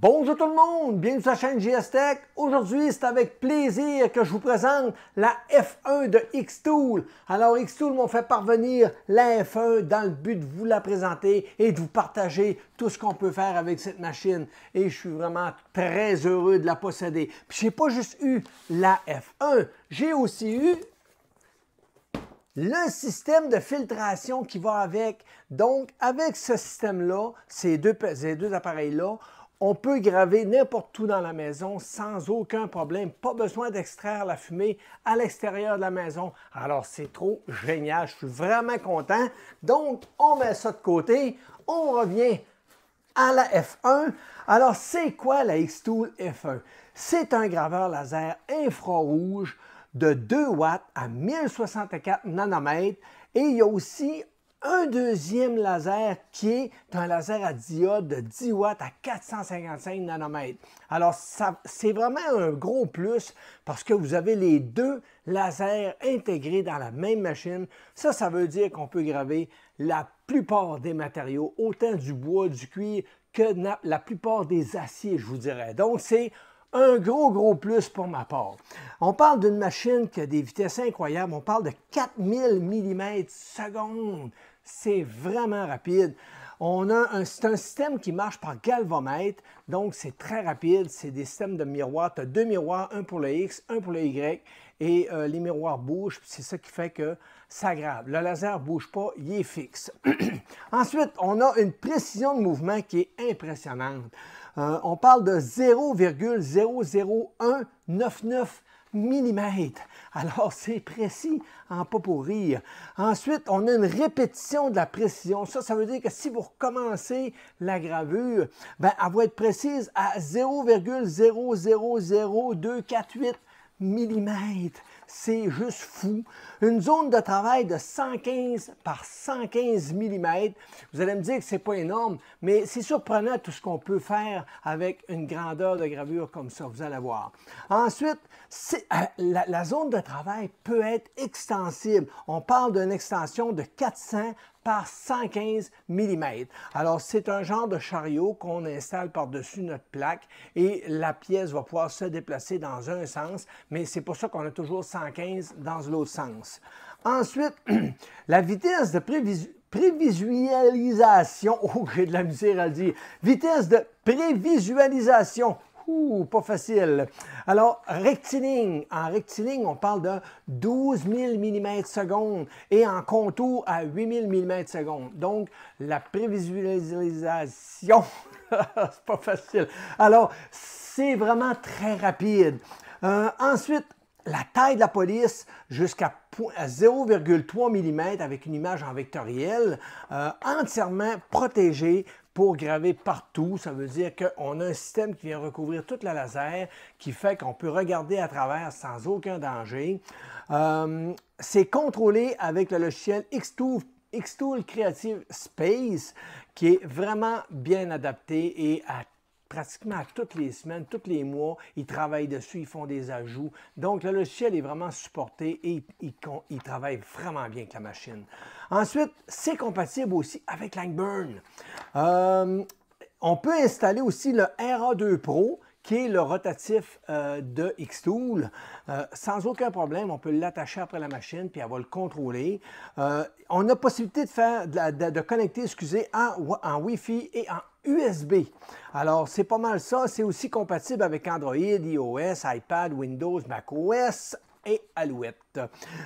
Bonjour tout le monde, bienvenue sur la chaîne GS Aujourd'hui, c'est avec plaisir que je vous présente la F1 de Xtool. Alors, Xtool m'ont fait parvenir la F1 dans le but de vous la présenter et de vous partager tout ce qu'on peut faire avec cette machine. Et je suis vraiment très heureux de la posséder. Puis, j'ai pas juste eu la F1, j'ai aussi eu le système de filtration qui va avec. Donc, avec ce système-là, ces deux, ces deux appareils-là, on peut graver n'importe où dans la maison sans aucun problème. Pas besoin d'extraire la fumée à l'extérieur de la maison. Alors, c'est trop génial. Je suis vraiment content. Donc, on met ça de côté. On revient à la F1. Alors, c'est quoi la X-Tool F1? C'est un graveur laser infrarouge de 2 watts à 1064 nanomètres et il y a aussi un deuxième laser qui est un laser à diode de 10 watts à 455 nanomètres. Alors, c'est vraiment un gros plus parce que vous avez les deux lasers intégrés dans la même machine. Ça, ça veut dire qu'on peut graver la plupart des matériaux, autant du bois, du cuir que la plupart des aciers, je vous dirais. Donc, c'est un gros, gros plus pour ma part. On parle d'une machine qui a des vitesses incroyables. On parle de 4000 mm seconde. C'est vraiment rapide. On a un, c'est un système qui marche par galvomètre, donc c'est très rapide. C'est des systèmes de miroirs. Tu as deux miroirs, un pour le X, un pour le Y, et euh, les miroirs bougent. C'est ça qui fait que ça grave. Le laser ne bouge pas, il est fixe. Ensuite, on a une précision de mouvement qui est impressionnante. Euh, on parle de 0,00199 mm. Alors, c'est précis, en hein, pas pour rire. Ensuite, on a une répétition de la précision. Ça, ça veut dire que si vous recommencez la gravure, ben, elle va être précise à 0,000248 mm c'est juste fou. Une zone de travail de 115 par 115 mm, vous allez me dire que c'est pas énorme, mais c'est surprenant tout ce qu'on peut faire avec une grandeur de gravure comme ça, vous allez voir. Ensuite, euh, la, la zone de travail peut être extensible. On parle d'une extension de 400 par 115 mm. Alors, c'est un genre de chariot qu'on installe par-dessus notre plaque et la pièce va pouvoir se déplacer dans un sens, mais c'est pour ça qu'on a toujours 115 dans l'autre sens. Ensuite, la vitesse de prévisualisation. Oh, j'ai de la misère à dire. Vitesse de prévisualisation Ouh, pas facile. Alors, rectiligne. En rectiligne, on parle de 12 000 mm secondes et en contour à 8 000 mm secondes. Donc, la prévisualisation, c'est pas facile. Alors, c'est vraiment très rapide. Euh, ensuite, la taille de la police jusqu'à 0,3 mm avec une image en vectoriel, euh, entièrement protégée pour graver partout. Ça veut dire qu'on a un système qui vient recouvrir toute la laser, qui fait qu'on peut regarder à travers sans aucun danger. Euh, c'est contrôlé avec le logiciel Xtool, Xtool Creative Space, qui est vraiment bien adapté et à pratiquement toutes les semaines, tous les mois. Ils travaillent dessus, ils font des ajouts. Donc, le logiciel est vraiment supporté et il, il travaille vraiment bien avec la machine. Ensuite, c'est compatible aussi avec Langburn. Euh, on peut installer aussi le RA2 Pro qui est le rotatif euh, de Xtool. Euh, sans aucun problème, on peut l'attacher après la machine, puis elle va le contrôler. Euh, on a possibilité de, faire, de, connecter excusez, en, Wi-Fi et en USB. Alors, c'est pas mal ça. C'est aussi compatible avec Android, iOS, iPad, Windows, macOS, et Alouette.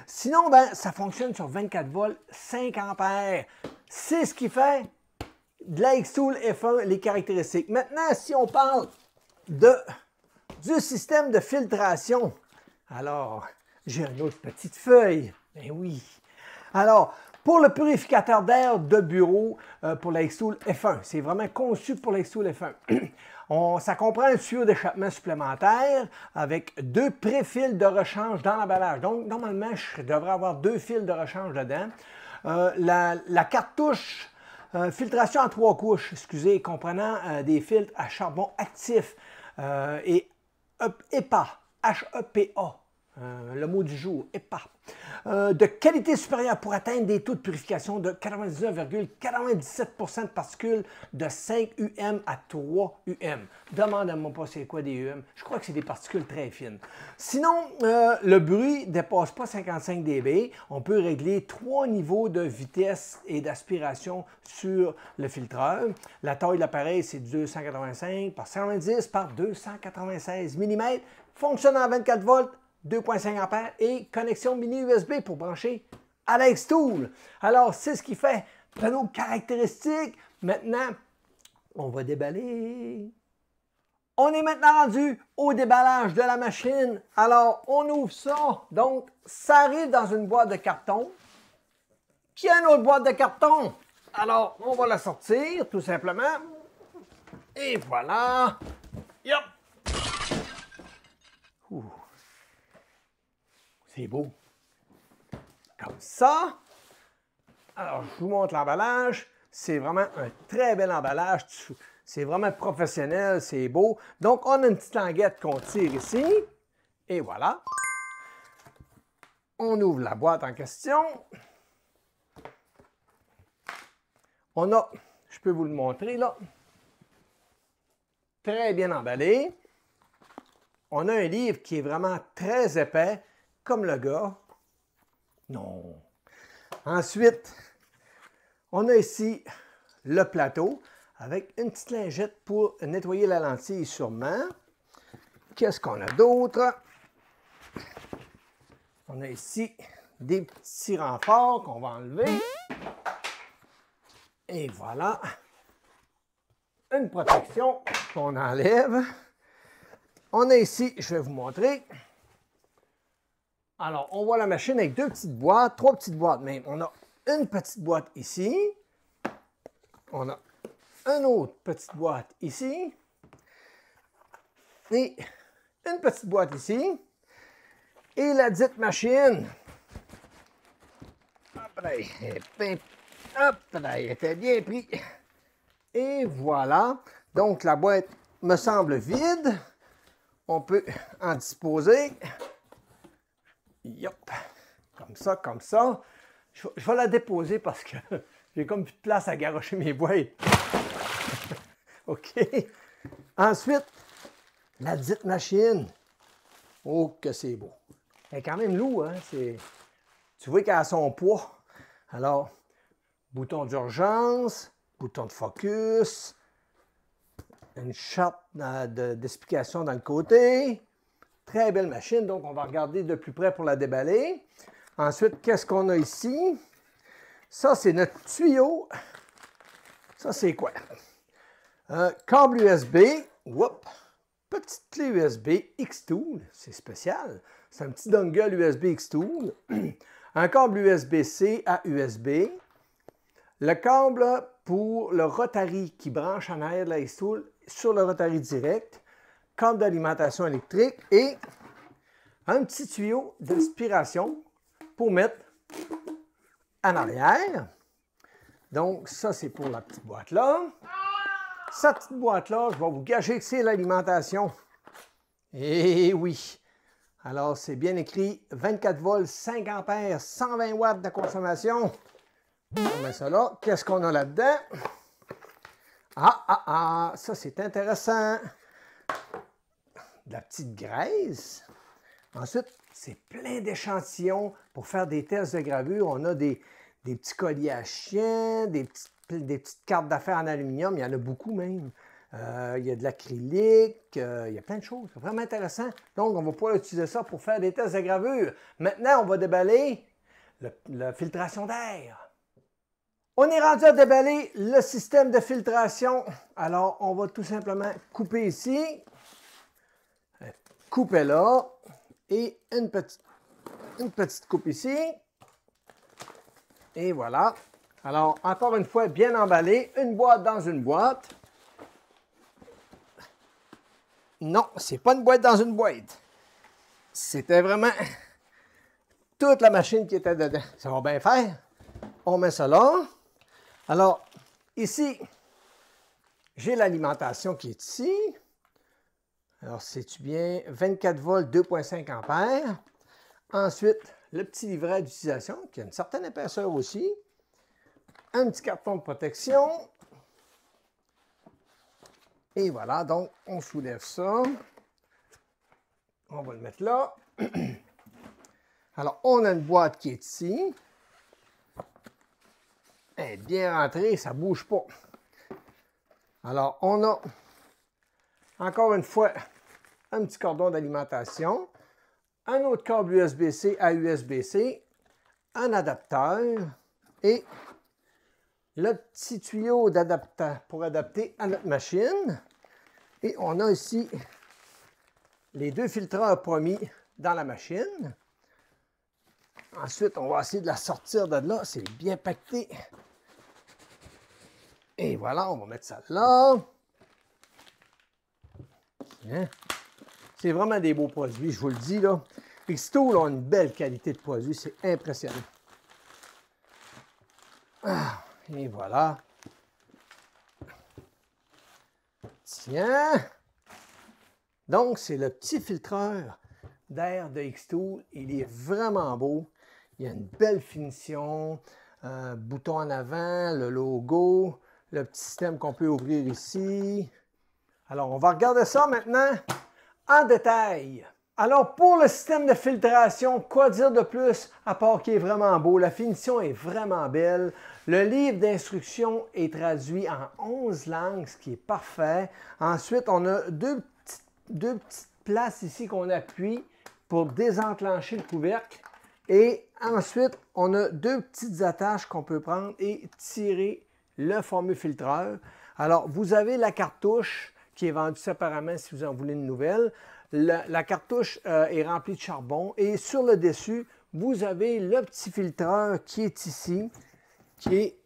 Sinon, ben, ça fonctionne sur 24 volts, 5 ampères. C'est ce qui fait de la Xtool F1, les caractéristiques. Maintenant, si on parle du système de filtration. Alors, j'ai une autre petite feuille. Ben oui. Alors, pour le purificateur d'air de bureau euh, pour la F1, c'est vraiment conçu pour la F1. ça comprend un tuyau d'échappement supplémentaire avec deux pré-fils de rechange dans l'emballage. Donc, normalement, je devrais avoir deux fils de rechange dedans. Euh, la, cartouche euh, filtration en trois couches, excusez, comprenant des filtres à charbon actif euh, et HEPA, H-E-P-A, euh, le mot du jour, EPA, euh, de qualité supérieure pour atteindre des taux de purification de 99,97 de particules de 5 UM à 3 UM. Demande-moi pas c'est quoi des UM. Je crois que c'est des particules très fines. Sinon, euh, le bruit ne dépasse pas 55 dB. On peut régler trois niveaux de vitesse et d'aspiration sur le filtreur. La taille de l'appareil, c'est 285 par 190 par 296 mm. Fonctionne en 24 volts 2.5 A et connexion mini USB pour brancher Alex tool Alors, c'est ce qui fait nos caractéristiques. Maintenant, on va déballer. On est maintenant rendu au déballage de la machine. Alors, on ouvre ça. Donc, ça arrive dans une boîte de carton. Qui a une autre boîte de carton? Alors, on va la sortir, tout simplement. Et voilà. Yup. Ouh. C'est beau. Comme ça. Alors, je vous montre l'emballage. C'est vraiment un très bel emballage. C'est vraiment professionnel, c'est beau. Donc, on a une petite languette qu'on tire ici. Et voilà. On ouvre la boîte en question. On a, je peux vous le montrer là, très bien emballé. On a un livre qui est vraiment très épais, comme le gars. Non. Ensuite, on a ici le plateau avec une petite lingette pour nettoyer la lentille sûrement. Qu'est-ce qu'on a d'autre? On a ici des petits renforts qu'on va enlever. Et voilà. Une protection qu'on enlève. On a ici, je vais vous montrer, alors, on voit la machine avec deux petites boîtes, trois petites boîtes même. On a une petite boîte ici. On a une autre petite boîte ici. Et une petite boîte ici. Et la dite machine. Hop là, hop était bien prise. Et voilà. Donc, la boîte me semble vide. On peut en disposer. Yop. Comme ça, comme ça. Je, vais la déposer parce que j'ai comme plus de place à garocher mes boîtes. OK. Ensuite, la dite machine. Oh, que c'est beau. Elle est quand même lourde, hein? Tu vois qu'elle a son poids. Alors, bouton d'urgence, bouton de focus, une charte euh, d'explication dans le côté, Très belle machine, donc on va regarder de plus près pour la déballer. Ensuite, qu'est-ce qu'on a ici? Ça, c'est notre tuyau. Ça, c'est quoi? Un câble USB. Whoop. Petite clé USB X-Tool. C'est spécial. C'est un petit dongle USB X-Tool. un câble USB-C à USB. Le câble pour le Rotary qui branche en arrière de la X-Tool sur le Rotary direct câble d'alimentation électrique et un petit tuyau d'aspiration pour mettre en arrière. Donc, ça, c'est pour la petite boîte-là. Cette petite boîte-là, je vais vous gager que c'est l'alimentation. Et eh oui! Alors, c'est bien écrit 24 volts, 5 ampères, 120 watts de consommation. On met ça là. Qu'est-ce qu'on a là-dedans? Ah, ah, ah! Ça, c'est intéressant! de la petite graisse. Ensuite, c'est plein d'échantillons pour faire des tests de gravure. On a des, petits colliers à chien, des petites, cartes d'affaires en aluminium. Il y en a beaucoup même. Euh, il y a de l'acrylique, euh, il y a plein de choses. C'est vraiment intéressant. Donc, on va pouvoir utiliser ça pour faire des tests de gravure. Maintenant, on va déballer la filtration d'air. On est rendu à déballer le système de filtration. Alors, on va tout simplement couper ici. Couper là. Et une petite, une petite coupe ici. Et voilà. Alors, encore une fois, bien emballé. Une boîte dans une boîte. Non, c'est pas une boîte dans une boîte. C'était vraiment toute la machine qui était dedans. Ça va bien faire. On met ça là. Alors, ici, j'ai l'alimentation qui est ici. Alors, c'est-tu bien 24 volts, 2,5 ampères. Ensuite, le petit livret d'utilisation qui a une certaine épaisseur aussi. Un petit carton de protection. Et voilà, donc on soulève ça. On va le mettre là. Alors, on a une boîte qui est ici. Eh, bien rentré, ça ne bouge pas. Alors, on a encore une fois un petit cordon d'alimentation, un autre câble USB-C à USB-C, un adapteur et le petit tuyau pour adapter à notre machine. Et on a ici les deux filtreurs promis dans la machine. Ensuite, on va essayer de la sortir de là. C'est bien pacté. Et voilà, on va mettre ça là. Tiens. Hein? C'est vraiment des beaux produits, je vous le dis. là. a une belle qualité de produit. C'est impressionnant. Ah, et voilà. Tiens. Donc, c'est le petit filtreur d'air de X-Tool. Il est vraiment beau. Il y a une belle finition. Un bouton en avant, le logo, le petit système qu'on peut ouvrir ici. Alors, on va regarder ça maintenant en détail. Alors, pour le système de filtration, quoi dire de plus à part qu'il est vraiment beau? La finition est vraiment belle. Le livre d'instruction est traduit en 11 langues, ce qui est parfait. Ensuite, on a deux petites places ici qu'on appuie pour désenclencher le couvercle. Et ensuite, on a deux petites attaches qu'on peut prendre et tirer le fameux filtreur. Alors, vous avez la cartouche qui est vendue séparément si vous en voulez une nouvelle. La, cartouche euh, est remplie de charbon et sur le dessus, vous avez le petit filtreur qui est ici, qui est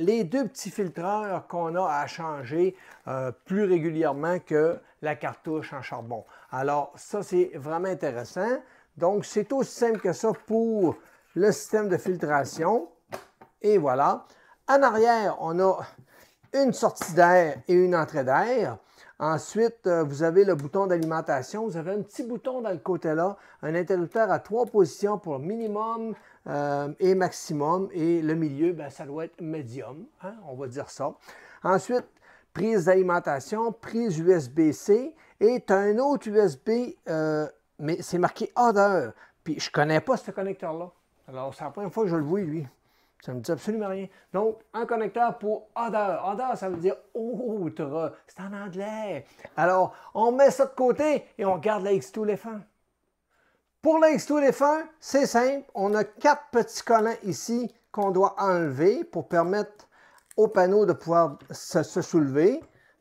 les deux petits filtreurs qu'on a à changer euh, plus régulièrement que la cartouche en charbon. Alors ça, c'est vraiment intéressant. Donc c'est aussi simple que ça pour le système de filtration. Et voilà. En arrière, on a une sortie d'air et une entrée d'air. Ensuite, euh, vous avez le bouton d'alimentation. Vous avez un petit bouton dans le côté là, un interrupteur à trois positions pour minimum euh, et maximum. Et le milieu, ben, ça doit être médium, hein, on va dire ça. Ensuite, prise d'alimentation, prise USB-C. Et tu as un autre USB, euh, mais c'est marqué odeur. Puis je ne connais pas ce connecteur-là. Alors, c'est la première fois que je le vois, lui. Ça ne me dit absolument rien. Donc, un connecteur pour odeur. Odeur, ça veut dire autre. C'est en anglais. Alors, on met ça de côté et on garde la X2 fins. Pour la X2 1 c'est simple. On a quatre petits collants ici qu'on doit enlever pour permettre au panneau de pouvoir se, se soulever.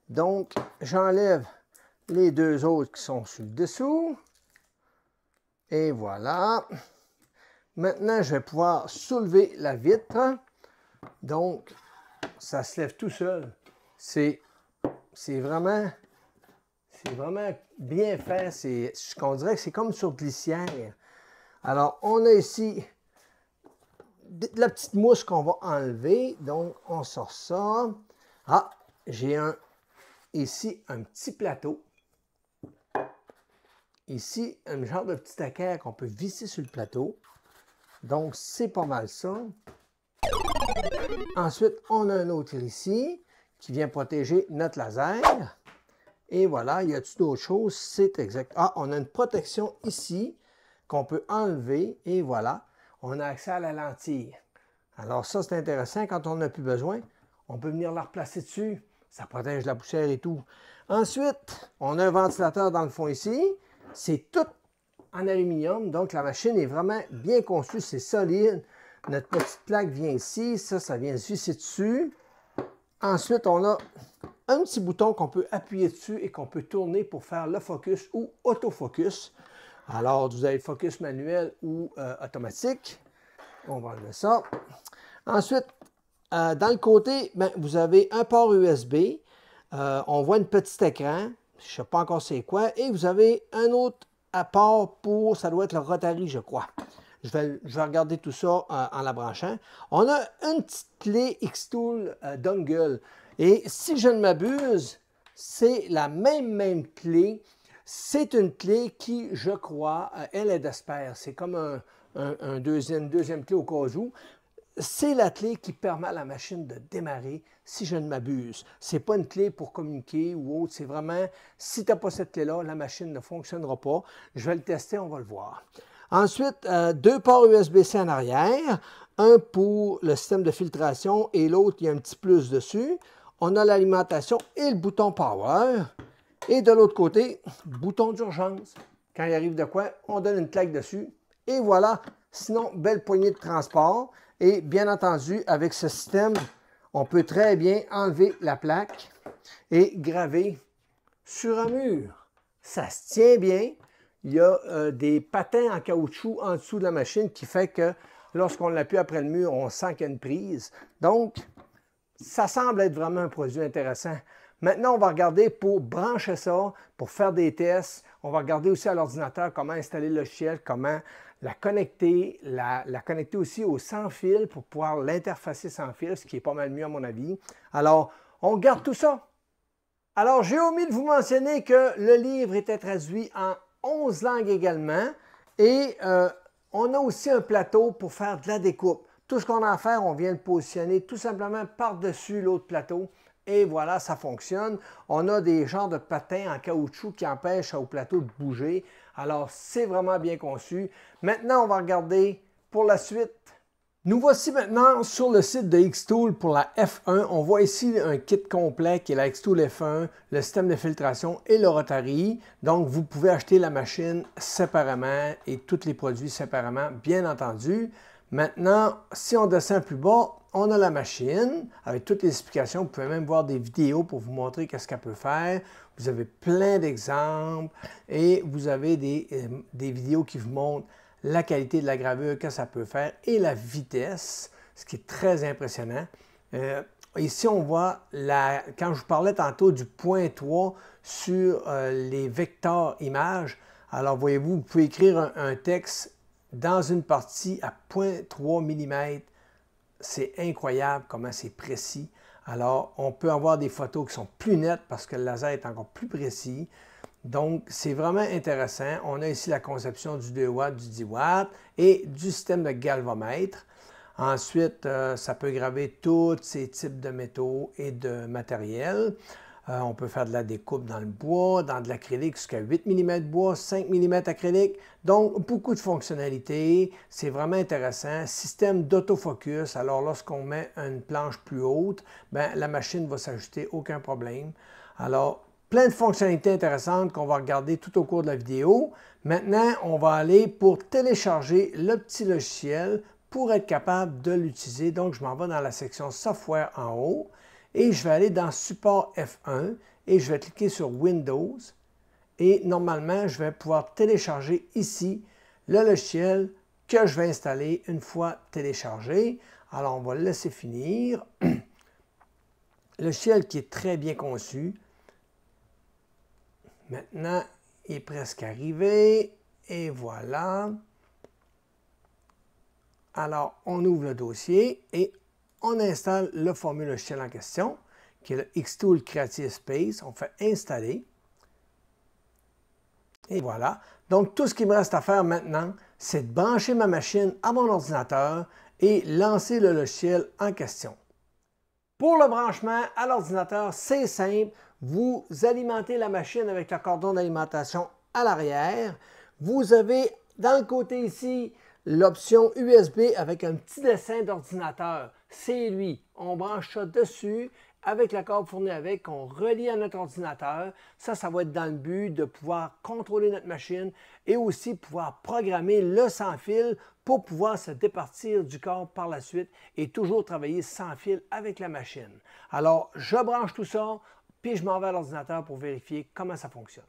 Donc, j'enlève les deux autres qui sont sur le dessous. Et voilà. Maintenant, je vais pouvoir soulever la vitre. Hein. Donc, ça se lève tout seul. C'est vraiment, bien fait. C'est ce qu'on dirait que c'est comme sur glissière. Alors, on a ici la petite mousse qu'on va enlever. Donc, on sort ça. Ah, j'ai ici un petit plateau. Ici, un genre de petit taquet qu'on peut visser sur le plateau. Donc, c'est pas mal ça. Ensuite, on a un autre ici qui vient protéger notre laser. Et voilà, il y a tu d'autres choses? C'est exact. Ah, on a une protection ici qu'on peut enlever. Et voilà, on a accès à la lentille. Alors ça, c'est intéressant. Quand on n'a plus besoin, on peut venir la replacer dessus. Ça protège la poussière et tout. Ensuite, on a un ventilateur dans le fond ici. C'est tout en aluminium. Donc, la machine est vraiment bien conçue. C'est solide. Notre petite plaque vient ici. Ça, ça vient ici dessus. Ensuite, on a un petit bouton qu'on peut appuyer dessus et qu'on peut tourner pour faire le focus ou autofocus. Alors, vous avez le focus manuel ou euh, automatique. On va enlever ça. Ensuite, euh, dans le côté, ben, vous avez un port USB. Euh, on voit une petit écran. Je ne sais pas encore c'est quoi. Et vous avez un autre à part pour, ça doit être le Rotary, je crois. Je vais, je regarder tout ça en la branchant. On a une petite clé Xtool tool euh, dongle. Et si je ne m'abuse, c'est la même, même clé. C'est une clé qui, je crois, euh, elle est d'asper. C'est comme un, deuxième, deuxième clé au cas où c'est la clé qui permet à la machine de démarrer, si je ne m'abuse. Ce n'est pas une clé pour communiquer ou autre, c'est vraiment, si tu n'as pas cette clé-là, la machine ne fonctionnera pas. Je vais le tester, on va le voir. Ensuite, euh, deux ports USB-C en arrière, un pour le système de filtration et l'autre, il y a un petit plus dessus. On a l'alimentation et le bouton power. Et de l'autre côté, bouton d'urgence. Quand il arrive de quoi, on donne une claque dessus. Et voilà, sinon, belle poignée de transport. Et bien entendu, avec ce système, on peut très bien enlever la plaque et graver sur un mur. Ça se tient bien. Il y a euh, des patins en caoutchouc en dessous de la machine qui fait que lorsqu'on l'appuie après le mur, on sent qu'il y a une prise. Donc, ça semble être vraiment un produit intéressant. Maintenant, on va regarder pour brancher ça, pour faire des tests. On va regarder aussi à l'ordinateur comment installer le logiciel, comment la connecter, la, connecter aussi au sans-fil pour pouvoir l'interfacer sans fil, ce qui est pas mal mieux à mon avis. Alors, on garde tout ça. Alors, j'ai omis de vous mentionner que le livre était traduit en 11 langues également et euh, on a aussi un plateau pour faire de la découpe. Tout ce qu'on a à faire, on vient le positionner tout simplement par-dessus l'autre plateau et voilà, ça fonctionne. On a des genres de patins en caoutchouc qui empêchent au plateau de bouger. Alors, c'est vraiment bien conçu. Maintenant, on va regarder pour la suite. Nous voici maintenant sur le site de Xtool pour la F1. On voit ici un kit complet qui est la Xtool F1, le système de filtration et le Rotary. Donc, vous pouvez acheter la machine séparément et tous les produits séparément, bien entendu. Maintenant, si on descend plus bas, on a la machine avec toutes les explications. Vous pouvez même voir des vidéos pour vous montrer qu'est-ce qu'elle peut faire. Vous avez plein d'exemples et vous avez des, euh, vidéos qui vous montrent la qualité de la gravure, ce que peut faire et la vitesse, ce qui est très impressionnant. ici, euh, on voit, la, quand je vous parlais tantôt du point 3 sur euh, les vecteurs images, alors voyez-vous, vous pouvez écrire un texte dans une partie à 0.3 mm. C'est incroyable comment c'est précis. Alors, on peut avoir des photos qui sont plus nettes parce que le laser est encore plus précis. Donc, c'est vraiment intéressant. On a ici la conception du 2 watts, du 10 watts et du système de galvomètre. Ensuite, euh, ça peut graver tous ces types de métaux et de matériel. Euh, on peut faire de la découpe dans le bois, dans de l'acrylique jusqu'à 8 mm bois, 5 mm acrylique. Donc, beaucoup de fonctionnalités. C'est vraiment intéressant. Système d'autofocus. Alors, lorsqu'on met une planche plus haute, ben, la machine va s'ajuster, aucun problème. Alors, plein de fonctionnalités intéressantes qu'on va regarder tout au cours de la vidéo. Maintenant, on va aller pour télécharger le petit logiciel pour être capable de l'utiliser. Donc, je m'en vais dans la section Software en haut. Et je vais aller dans Support F1 et je vais cliquer sur Windows. Et normalement, je vais pouvoir télécharger ici le logiciel que je vais installer une fois téléchargé. Alors, on va le laisser finir. le logiciel qui est très bien conçu. Maintenant, il est presque arrivé. Et voilà. Alors, on ouvre le dossier et on installe le formule logiciel en question, qui est le Xtool Creative Space. On fait installer. Et voilà. Donc, tout ce qui me reste à faire maintenant, c'est de brancher ma machine à mon ordinateur et lancer le logiciel en question. Pour le branchement à l'ordinateur, c'est simple. Vous alimentez la machine avec le cordon d'alimentation à l'arrière. Vous avez dans le côté ici l'option USB avec un petit dessin d'ordinateur c'est lui. On branche ça dessus avec la corde fournie avec, qu'on relie à notre ordinateur. Ça, ça va être dans le but de pouvoir contrôler notre machine et aussi pouvoir programmer le sans fil pour pouvoir se départir du corps par la suite et toujours travailler sans fil avec la machine. Alors, je branche tout ça, puis je m'en vais à l'ordinateur pour vérifier comment ça fonctionne.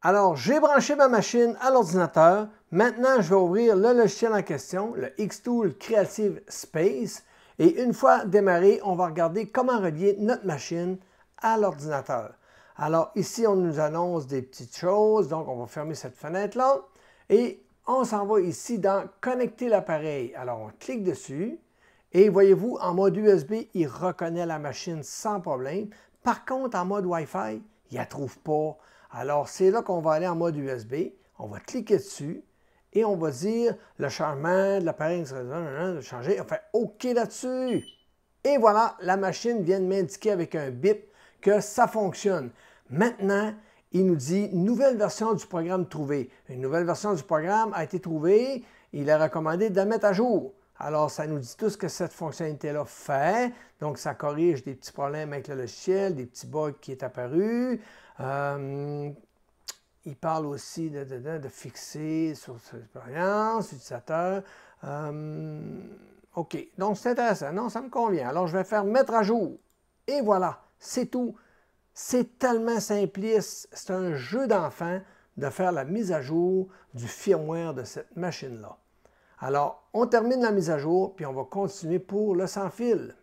Alors, j'ai branché ma machine à l'ordinateur. Maintenant, je vais ouvrir le logiciel en question, le Xtool Creative Space. Et une fois démarré, on va regarder comment relier notre machine à l'ordinateur. Alors ici, on nous annonce des petites choses, donc on va fermer cette fenêtre-là. Et on s'en va ici dans « Connecter l'appareil ». Alors on clique dessus et voyez-vous, en mode USB, il reconnaît la machine sans problème. Par contre, en mode Wi-Fi, il ne la trouve pas. Alors c'est là qu'on va aller en mode USB. On va cliquer dessus et on va dire le charmant de l'appareil de changer. On fait OK là-dessus. Et voilà, la machine vient de m'indiquer avec un bip que ça fonctionne. Maintenant, il nous dit nouvelle version du programme trouvée. Une nouvelle version du programme a été trouvée. Il est recommandé de la mettre à jour. Alors, ça nous dit tout ce que cette fonctionnalité-là fait. Donc, ça corrige des petits problèmes avec le logiciel, des petits bugs qui est apparu. Euh, il parle aussi de, fixer sur son expérience, utilisateur. Euh, OK, donc c'est intéressant. Non, ça me convient. Alors, je vais faire mettre à jour. Et voilà, c'est tout. C'est tellement simpliste. C'est un jeu d'enfant de faire la mise à jour du firmware de cette machine-là. Alors, on termine la mise à jour, puis on va continuer pour le sans fil.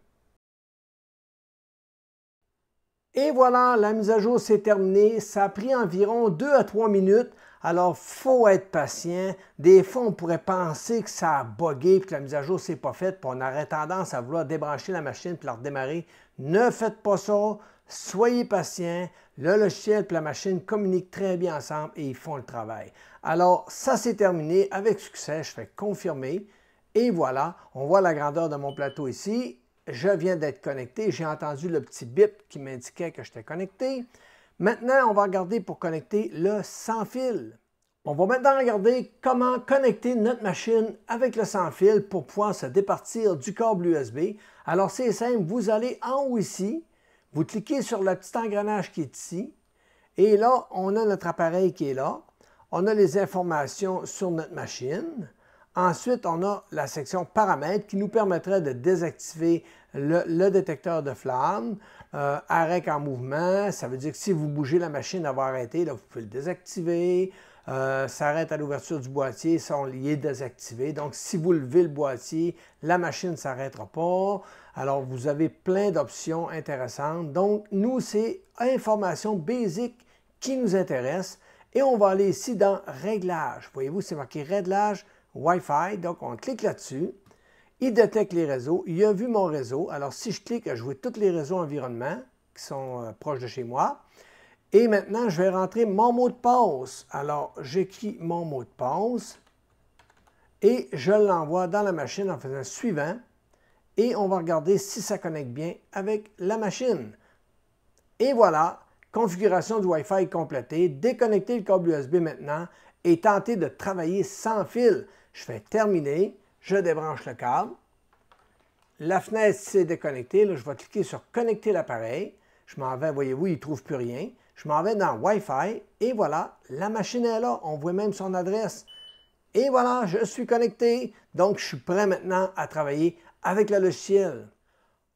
Et voilà, la mise à jour s'est terminée. Ça a pris environ 2 à 3 minutes. Alors, faut être patient. Des fois, on pourrait penser que ça a bugué et que la mise à jour s'est pas faite, puis on aurait tendance à vouloir débrancher la machine et la redémarrer. Ne faites pas ça. Soyez patient. Le logiciel et la machine communiquent très bien ensemble et ils font le travail. Alors, ça s'est terminé avec succès. Je fais confirmer. Et voilà, on voit la grandeur de mon plateau ici je viens d'être connecté. J'ai entendu le petit bip qui m'indiquait que j'étais connecté. Maintenant, on va regarder pour connecter le sans fil. On va maintenant regarder comment connecter notre machine avec le sans fil pour pouvoir se départir du câble USB. Alors c'est simple, vous allez en haut ici, vous cliquez sur le petit engrenage qui est ici, et là, on a notre appareil qui est là. On a les informations sur notre machine. Ensuite, on a la section paramètres qui nous permettrait de désactiver le, détecteur de flamme. Euh, arrêt en mouvement, ça veut dire que si vous bougez la machine avoir arrêté, là, vous pouvez le désactiver. s'arrête euh, à l'ouverture du boîtier, ça, on l'y est désactivé. Donc, si vous levez le boîtier, la machine ne s'arrêtera pas. Alors, vous avez plein d'options intéressantes. Donc, nous, c'est information basique qui nous intéresse. Et on va aller ici dans Réglages. Voyez-vous, c'est marqué Réglages Wi-Fi. Donc, on clique là-dessus. Il détecte les réseaux. Il a vu mon réseau. Alors, si je clique, je vois tous les réseaux environnement qui sont euh, proches de chez moi. Et maintenant, je vais rentrer mon mot de passe. Alors, j'écris mon mot de passe et je l'envoie dans la machine en faisant suivant. Et on va regarder si ça connecte bien avec la machine. Et voilà, configuration du Wi-Fi complétée, déconnecter le câble USB maintenant et tenter de travailler sans fil. Je fais terminer, je débranche le câble. La fenêtre s'est déconnectée. je vais cliquer sur connecter l'appareil. Je m'en vais, voyez-vous, il ne trouve plus rien. Je m'en vais dans Wi-Fi et voilà, la machine est là. On voit même son adresse. Et voilà, je suis connecté. Donc, je suis prêt maintenant à travailler avec le logiciel.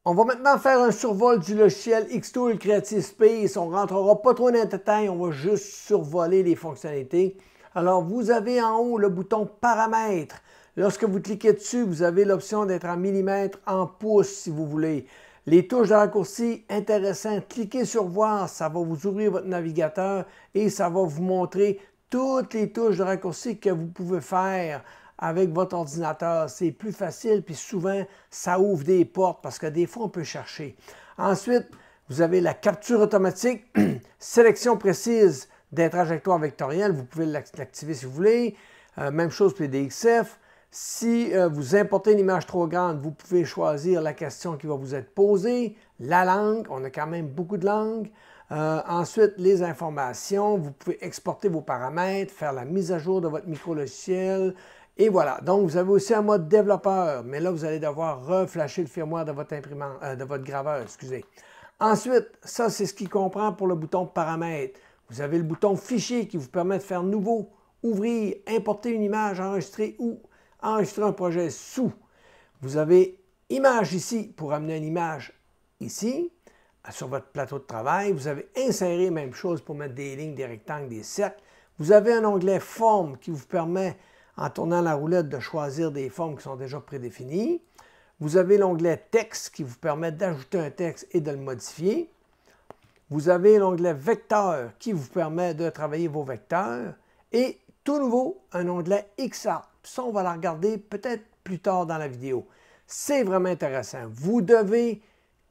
On va maintenant faire un survol du logiciel Xtool Creative Space. On rentrera pas trop dans le détail, on va juste survoler les fonctionnalités. Alors, vous avez en haut le bouton Paramètres. Lorsque vous cliquez dessus, vous avez l'option d'être en millimètres, en pouces si vous voulez. Les touches de raccourci, intéressantes. Cliquez sur Voir, ça va vous ouvrir votre navigateur et ça va vous montrer toutes les touches de raccourci que vous pouvez faire avec votre ordinateur. C'est plus facile, puis souvent, ça ouvre des portes parce que des fois, on peut chercher. Ensuite, vous avez la capture automatique, sélection précise, des trajectoires vectorielles, vous pouvez l'activer si vous voulez. Euh, même chose pour les DXF. Si euh, vous importez une image trop grande, vous pouvez choisir la question qui va vous être posée, la langue, on a quand même beaucoup de langues. Euh, ensuite, les informations, vous pouvez exporter vos paramètres, faire la mise à jour de votre micro-logiciel, et voilà. Donc, vous avez aussi un mode développeur, mais là, vous allez devoir reflasher le firmware de votre, imprimante, de votre graveur. Excusez. Ensuite, ça, c'est ce qui comprend pour le bouton paramètres. Vous avez le bouton Fichier qui vous permet de faire Nouveau, Ouvrir, Importer une image, enregistrer ou Enregistrer un projet sous. Vous avez Image ici pour amener une image ici. Sur votre plateau de travail, vous avez Insérer, même chose pour mettre des lignes, des rectangles, des cercles. Vous avez un onglet Forme qui vous permet, en tournant la roulette, de choisir des formes qui sont déjà prédéfinies. Vous avez l'onglet Texte qui vous permet d'ajouter un texte et de le modifier vous avez l'onglet Vecteur qui vous permet de travailler vos vecteurs et tout nouveau, un onglet XArt. Ça, on va la regarder peut-être plus tard dans la vidéo. C'est vraiment intéressant. Vous devez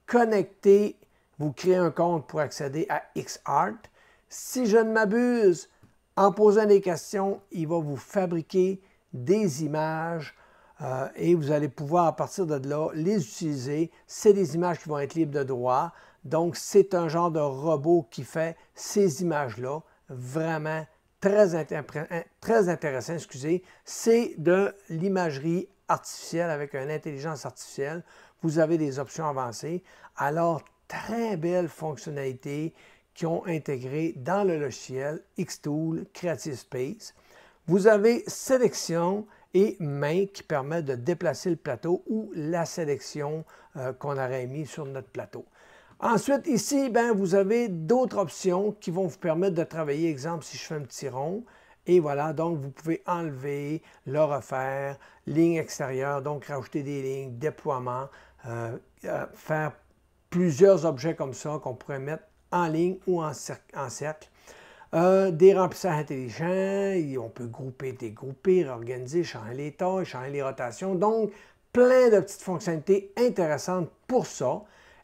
connecter, vous créer un compte pour accéder à XArt. Si je ne m'abuse, en posant des questions, il va vous fabriquer des images euh, et vous allez pouvoir à partir de là les utiliser. C'est des images qui vont être libres de droit. Donc, c'est un genre de robot qui fait ces images-là vraiment très, très intéressant. Excusez, c'est de l'imagerie artificielle avec une intelligence artificielle. Vous avez des options avancées. Alors, très belles fonctionnalités qui ont intégré dans le logiciel Xtool Creative Space. Vous avez sélection et main qui permettent de déplacer le plateau ou la sélection euh, qu'on aurait mis sur notre plateau. Ensuite, ici, ben, vous avez d'autres options qui vont vous permettre de travailler. Exemple, si je fais un petit rond, et voilà, donc vous pouvez enlever, le refaire, ligne extérieure, donc rajouter des lignes, déploiement, euh, euh, faire plusieurs objets comme ça qu'on pourrait mettre en ligne ou en, cercle. Euh, des remplissages intelligents, on peut grouper, dégrouper, réorganiser, changer les tailles, changer les rotations. Donc, plein de petites fonctionnalités intéressantes pour ça.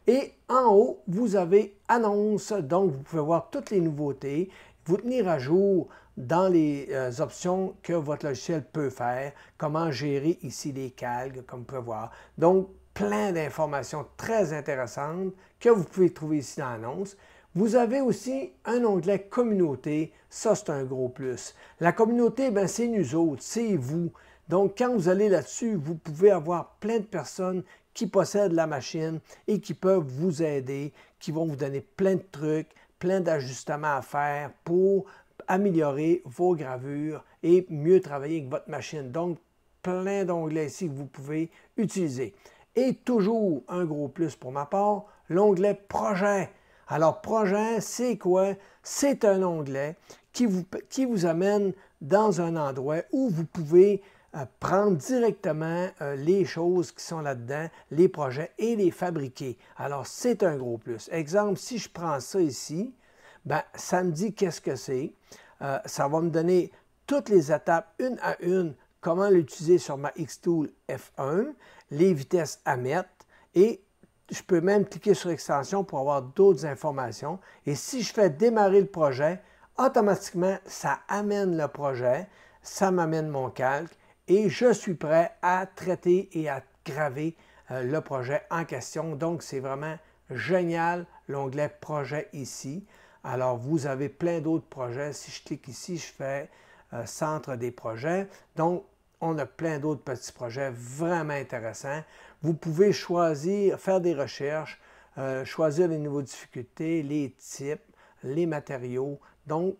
Et en haut, vous avez annonce. Donc, vous pouvez voir toutes les nouveautés, vous tenir à jour dans les euh, options que votre logiciel peut faire, comment gérer ici les calques, comme vous pouvez voir. Donc, plein d'informations très intéressantes que vous pouvez trouver ici dans l'annonce. Vous avez aussi un onglet communauté, ça c'est un gros plus. La communauté, ben, c'est nous autres, c'est vous. Donc quand vous allez là-dessus, vous pouvez avoir plein de personnes qui possèdent la machine et qui peuvent vous aider, qui vont vous donner plein de trucs, plein d'ajustements à faire pour améliorer vos gravures et mieux travailler avec votre machine. Donc, plein d'onglets ici que vous pouvez utiliser. Et toujours un gros plus pour ma part, l'onglet Projet. Alors, Projet, c'est quoi? C'est un onglet qui vous, qui vous amène dans un endroit où vous pouvez prendre directement euh, les choses qui sont là-dedans, les projets, et les fabriquer. Alors, c'est un gros plus. Exemple, si je prends ça ici, ben, ça me dit qu'est-ce que c'est. Euh, ça va me donner toutes les étapes, une à une, comment l'utiliser sur ma Xtool F1, les vitesses à mettre, et je peux même cliquer sur extension pour avoir d'autres informations. Et si je fais démarrer le projet, automatiquement, ça amène le projet, ça m'amène mon calque et je suis prêt à traiter et à graver euh, le projet en question. Donc, c'est vraiment génial l'onglet projet ici. Alors, vous avez plein d'autres projets. Si je clique ici, je fais euh, centre des projets. Donc, on a plein d'autres petits projets vraiment intéressants. Vous pouvez choisir, faire des recherches, euh, choisir les niveaux difficultés les types, les matériaux. Donc,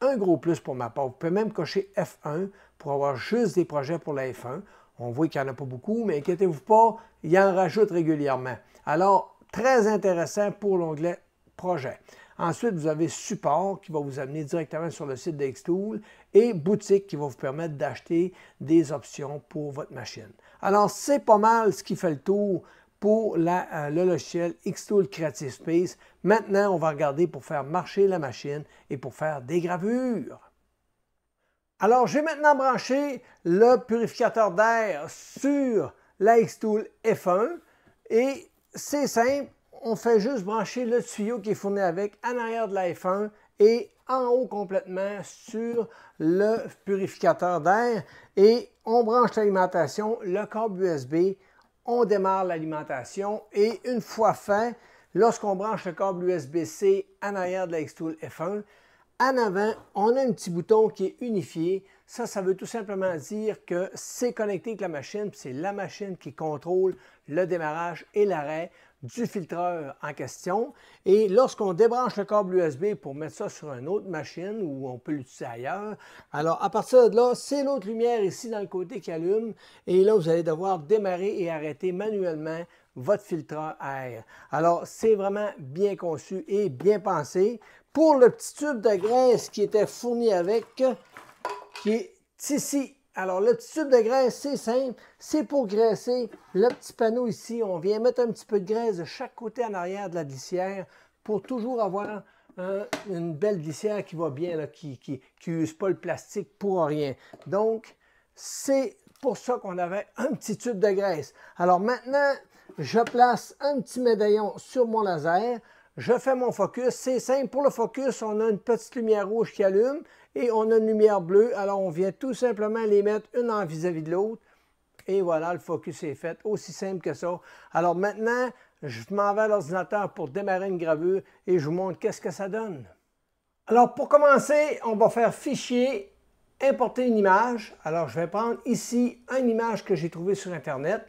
un gros plus pour ma part. Vous pouvez même cocher F1 pour avoir juste des projets pour la F1. On voit qu'il n'y en a pas beaucoup, mais inquiétez-vous pas, il en rajoute régulièrement. Alors, très intéressant pour l'onglet Projet. Ensuite, vous avez Support qui va vous amener directement sur le site d'Extool et Boutique qui va vous permettre d'acheter des options pour votre machine. Alors, c'est pas mal ce qui fait le tour pour euh, le logiciel Xtool Creative Space. Maintenant, on va regarder pour faire marcher la machine et pour faire des gravures. Alors, j'ai maintenant branché le purificateur d'air sur la Xtool F1 et c'est simple, on fait juste brancher le tuyau qui est fourni avec en arrière de la F1 et en haut complètement sur le purificateur d'air et on branche l'alimentation, le câble USB, on démarre l'alimentation et une fois fin, lorsqu'on branche le câble USB-C en arrière de la X-Tool F1, en avant, on a un petit bouton qui est unifié. Ça, ça veut tout simplement dire que c'est connecté avec la machine, c'est la machine qui contrôle le démarrage et l'arrêt du filtreur en question. Et lorsqu'on débranche le câble USB pour mettre ça sur une autre machine ou on peut l'utiliser ailleurs, alors à partir de là, c'est l'autre lumière ici dans le côté qui allume. Et là, vous allez devoir démarrer et arrêter manuellement votre filtreur air. Alors, c'est vraiment bien conçu et bien pensé. Pour le petit tube de graisse qui était fourni avec, qui est ici alors, le petit tube de graisse, c'est simple. C'est pour graisser le petit panneau ici. On vient mettre un petit peu de graisse de chaque côté en arrière de la glissière pour toujours avoir une belle glissière qui va bien, qui n'use pas le plastique pour rien. Donc, c'est pour ça qu'on avait un petit tube de graisse. Alors maintenant, je place un petit médaillon sur mon laser. Je fais mon focus. C'est simple. Pour le focus, on a une petite lumière rouge qui allume et on a une lumière bleue. Alors, on vient tout simplement les mettre une en vis-à-vis de l'autre. Et voilà, le focus est fait. Aussi simple que ça. Alors maintenant, je m'en vais à l'ordinateur pour démarrer une gravure et je vous montre qu'est-ce que ça donne. Alors, pour commencer, on va faire Fichier, Importer une image. Alors, je vais prendre ici une image que j'ai trouvée sur Internet.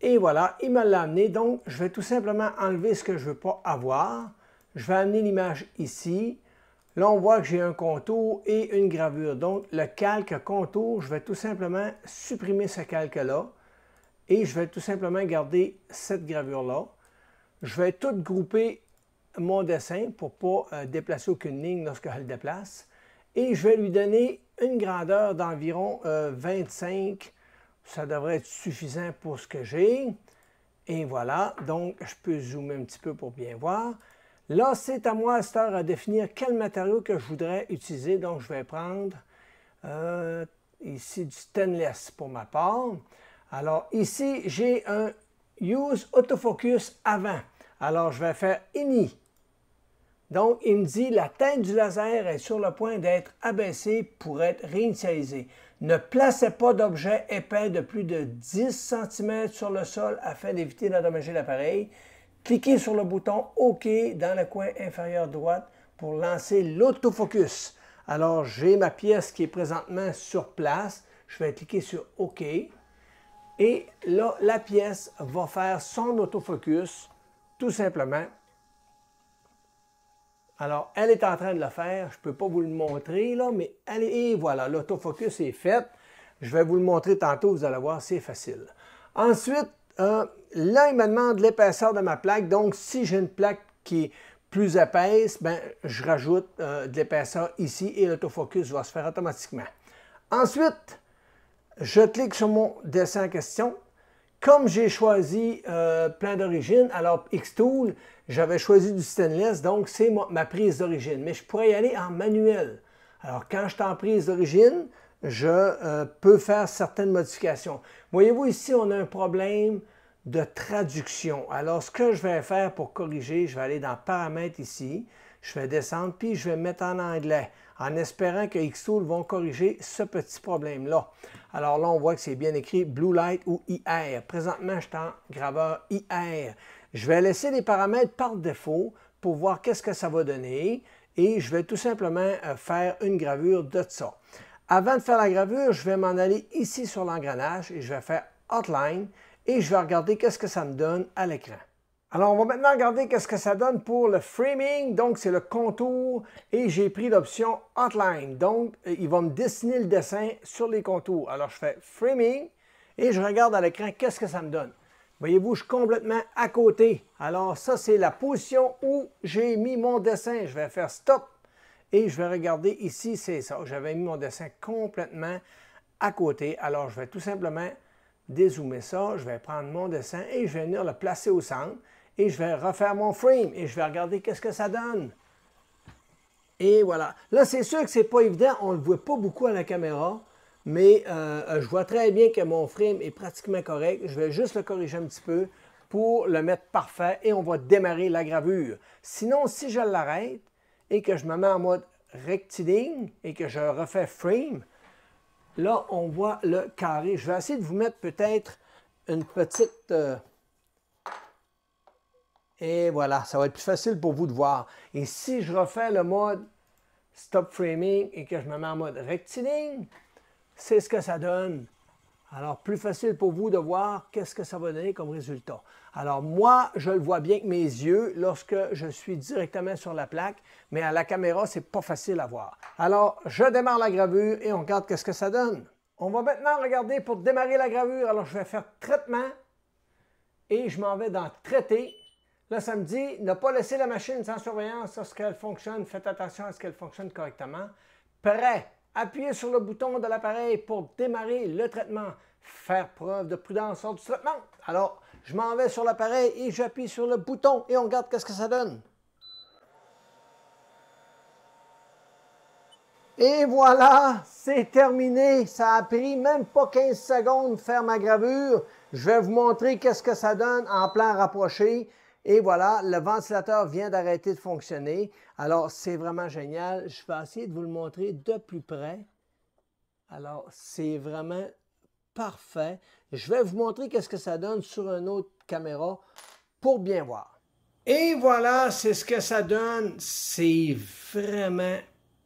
Et voilà, il me l'a amené. Donc, je vais tout simplement enlever ce que je ne veux pas avoir. Je vais amener l'image ici. Là, on voit que j'ai un contour et une gravure. Donc, le calque contour, je vais tout simplement supprimer ce calque-là et je vais tout simplement garder cette gravure-là. Je vais tout grouper mon dessin pour ne pas euh, déplacer aucune ligne lorsque je le déplace. Et je vais lui donner une grandeur d'environ 25. Euh, Ça devrait être suffisant pour ce que j'ai. Et voilà, donc je peux zoomer un petit peu pour bien voir. Là, c'est à moi à cette heure à définir quel matériau que je voudrais utiliser. Donc, je vais prendre euh, ici du stainless pour ma part. Alors, ici, j'ai un Use Autofocus avant. Alors, je vais faire INI. Donc, il me dit la teinte du laser est sur le point d'être abaissée pour être réinitialisée. Ne placez pas d'objet épais de plus de 10 cm sur le sol afin d'éviter d'endommager l'appareil. Cliquez sur le bouton OK dans le coin inférieur droite pour lancer l'autofocus. Alors, j'ai ma pièce qui est présentement sur place. Je vais cliquer sur OK. Et là, la pièce va faire son autofocus, tout simplement. Alors, elle est en train de le faire. Je ne peux pas vous le montrer, là, mais allez voilà, l'autofocus est fait. Je vais vous le montrer tantôt, vous allez voir, c'est facile. Ensuite, euh, là, il me demande l'épaisseur de ma plaque. Donc, si j'ai une plaque qui est plus épaisse, ben, je rajoute euh, de l'épaisseur ici et l'autofocus va se faire automatiquement. Ensuite, je clique sur mon dessin en question. Comme j'ai choisi euh, plein d'origine, alors X-Tool, j'avais choisi du stainless, donc c'est ma, ma prise d'origine. Mais je pourrais y aller en manuel. Alors, quand je suis en prise d'origine, je euh, peux faire certaines modifications. Voyez-vous ici, on a un problème de traduction. Alors, ce que je vais faire pour corriger, je vais aller dans Paramètres ici, je vais descendre, puis je vais mettre en anglais, en espérant que Xtool vont corriger ce petit problème-là. Alors là, on voit que c'est bien écrit Blue Light ou IR. Présentement, je suis en graveur IR. Je vais laisser les paramètres par défaut pour voir qu'est-ce que ça va donner et je vais tout simplement euh, faire une gravure de ça. Avant de faire la gravure, je vais m'en aller ici sur l'engrenage et je vais faire Outline et je vais regarder qu'est-ce que ça me donne à l'écran. Alors, on va maintenant regarder qu'est-ce que ça donne pour le framing. Donc, c'est le contour et j'ai pris l'option Outline. Donc, euh, il va me dessiner le dessin sur les contours. Alors, je fais Framing et je regarde à l'écran qu'est-ce que ça me donne. Voyez-vous, je suis complètement à côté. Alors, ça, c'est la position où j'ai mis mon dessin. Je vais faire Stop et je vais regarder ici, c'est ça. J'avais mis mon dessin complètement à côté. Alors, je vais tout simplement dézoomer ça. Je vais prendre mon dessin et je vais venir le placer au centre. Et je vais refaire mon frame et je vais regarder qu'est-ce que ça donne. Et voilà. Là, c'est sûr que ce n'est pas évident. On ne le voit pas beaucoup à la caméra. Mais euh, je vois très bien que mon frame est pratiquement correct. Je vais juste le corriger un petit peu pour le mettre parfait et on va démarrer la gravure. Sinon, si je l'arrête, et que je me mets en mode rectiligne et que je refais frame, là, on voit le carré. Je vais essayer de vous mettre peut-être une petite... Euh, et voilà, ça va être plus facile pour vous de voir. Et si je refais le mode stop framing et que je me mets en mode rectiligne, c'est ce que ça donne. Alors, plus facile pour vous de voir qu'est-ce que ça va donner comme résultat. Alors, moi, je le vois bien avec mes yeux lorsque je suis directement sur la plaque, mais à la caméra, c'est pas facile à voir. Alors, je démarre la gravure et on regarde qu'est-ce que ça donne. On va maintenant regarder pour démarrer la gravure. Alors, je vais faire traitement et je m'en vais dans traiter. Là, ça me dit ne pas laisser la machine sans surveillance qu'elle fonctionne. Faites attention à ce qu'elle fonctionne correctement. Prêt. Appuyer sur le bouton de l'appareil pour démarrer le traitement. Faire preuve de prudence lors du traitement. Alors, je m'en vais sur l'appareil et j'appuie sur le bouton et on regarde qu'est-ce que ça donne. Et voilà, c'est terminé. Ça a pris même pas 15 secondes de faire ma gravure. Je vais vous montrer qu'est-ce que ça donne en plan rapproché. Et voilà, le ventilateur vient d'arrêter de fonctionner. Alors, c'est vraiment génial. Je vais essayer de vous le montrer de plus près. Alors, c'est vraiment parfait. Je vais vous montrer qu'est-ce que ça donne sur une autre caméra pour bien voir. Et voilà, c'est ce que ça donne. C'est vraiment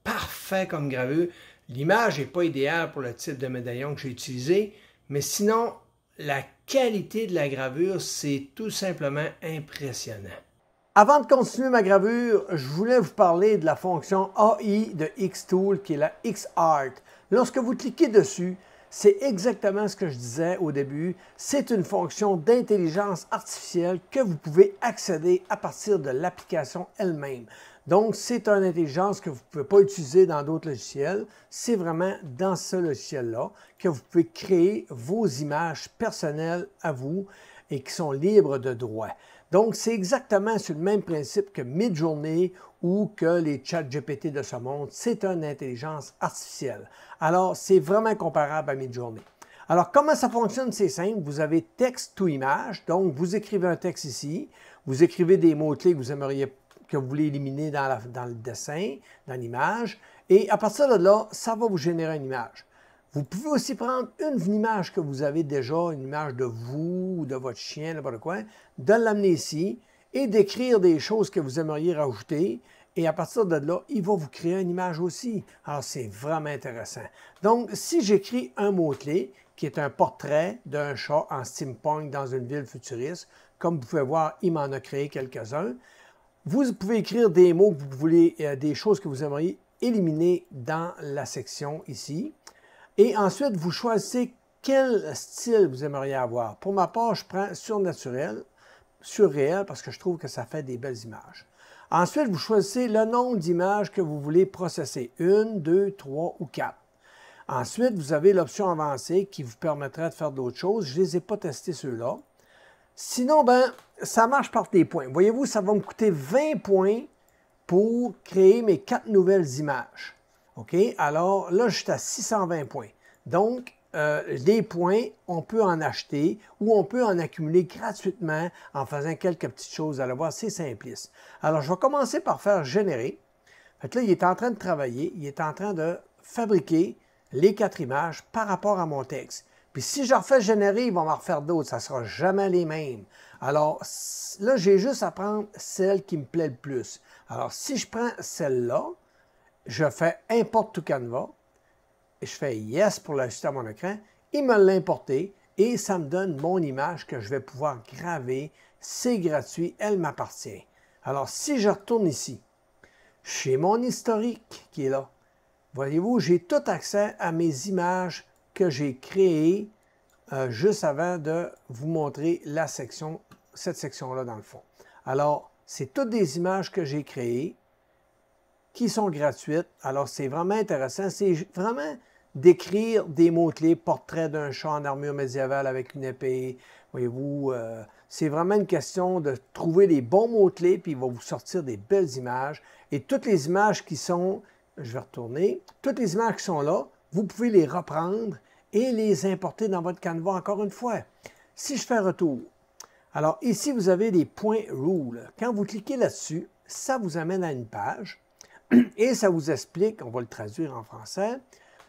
parfait comme gravure. L'image n'est pas idéale pour le type de médaillon que j'ai utilisé, mais sinon, la qualité de la gravure, c'est tout simplement impressionnant. Avant de continuer ma gravure, je voulais vous parler de la fonction AI de Xtool qui est la XArt. Lorsque vous cliquez dessus, c'est exactement ce que je disais au début. C'est une fonction d'intelligence artificielle que vous pouvez accéder à partir de l'application elle-même. Donc, c'est une intelligence que vous ne pouvez pas utiliser dans d'autres logiciels. C'est vraiment dans ce logiciel-là que vous pouvez créer vos images personnelles à vous et qui sont libres de droits. Donc, c'est exactement sur le même principe que Midjourney ou que les chats GPT de ce monde. C'est une intelligence artificielle. Alors, c'est vraiment comparable à Midjourney. Alors, comment ça fonctionne? C'est simple. Vous avez texte ou image. Donc, vous écrivez un texte ici. Vous écrivez des mots-clés que vous aimeriez que vous voulez éliminer dans, le dessin, dans l'image. Et à partir de là, ça va vous générer une image. Vous pouvez aussi prendre une image que vous avez déjà, une image de vous, ou de votre chien, n'importe quoi, de l'amener ici et d'écrire des choses que vous aimeriez rajouter. Et à partir de là, il va vous créer une image aussi. Alors, c'est vraiment intéressant. Donc, si j'écris un mot-clé qui est un portrait d'un chat en steampunk dans une ville futuriste, comme vous pouvez voir, il m'en a créé quelques-uns. Vous pouvez écrire des mots que vous voulez, euh, des choses que vous aimeriez éliminer dans la section ici. Et ensuite, vous choisissez quel style vous aimeriez avoir. Pour ma part, je prends surnaturel, surréel, parce que je trouve que ça fait des belles images. Ensuite, vous choisissez le nombre d'images que vous voulez processer, une, deux, trois ou quatre. Ensuite, vous avez l'option avancée qui vous permettrait de faire d'autres choses. Je ne les ai pas testées ceux-là. Sinon, ben, ça marche par des points. Voyez-vous, ça va me coûter 20 points pour créer mes quatre nouvelles images. OK? Alors là, je suis à 620 points. Donc, euh, des points, on peut en acheter ou on peut en accumuler gratuitement en faisant quelques petites choses à le voir. C'est simpliste. Alors, je vais commencer par faire générer. Fait là, il est en train de travailler. Il est en train de fabriquer les quatre images par rapport à mon texte. Puis si je refais générer, ils vont m'en refaire d'autres. Ça ne sera jamais les mêmes. Alors là, j'ai juste à prendre celle qui me plaît le plus. Alors si je prends celle-là, je fais importe tout Canva. Et je fais Yes pour l'ajuster à mon écran. Il me l'a importé et ça me donne mon image que je vais pouvoir graver. C'est gratuit, elle m'appartient. Alors si je retourne ici, chez mon historique qui est là, voyez-vous, j'ai tout accès à mes images j'ai créé euh, juste avant de vous montrer la section, cette section-là dans le fond. Alors, c'est toutes des images que j'ai créées qui sont gratuites. Alors, c'est vraiment intéressant. C'est vraiment d'écrire des mots-clés, portrait d'un chat en armure médiévale avec une épée. Voyez-vous, euh, c'est vraiment une question de trouver les bons mots-clés, puis il va vous sortir des belles images. Et toutes les images qui sont, je vais retourner, toutes les images qui sont là, vous pouvez les reprendre et les importer dans votre canevas encore une fois. Si je fais retour, alors ici, vous avez des points Rules ». Quand vous cliquez là-dessus, ça vous amène à une page et ça vous explique, on va le traduire en français,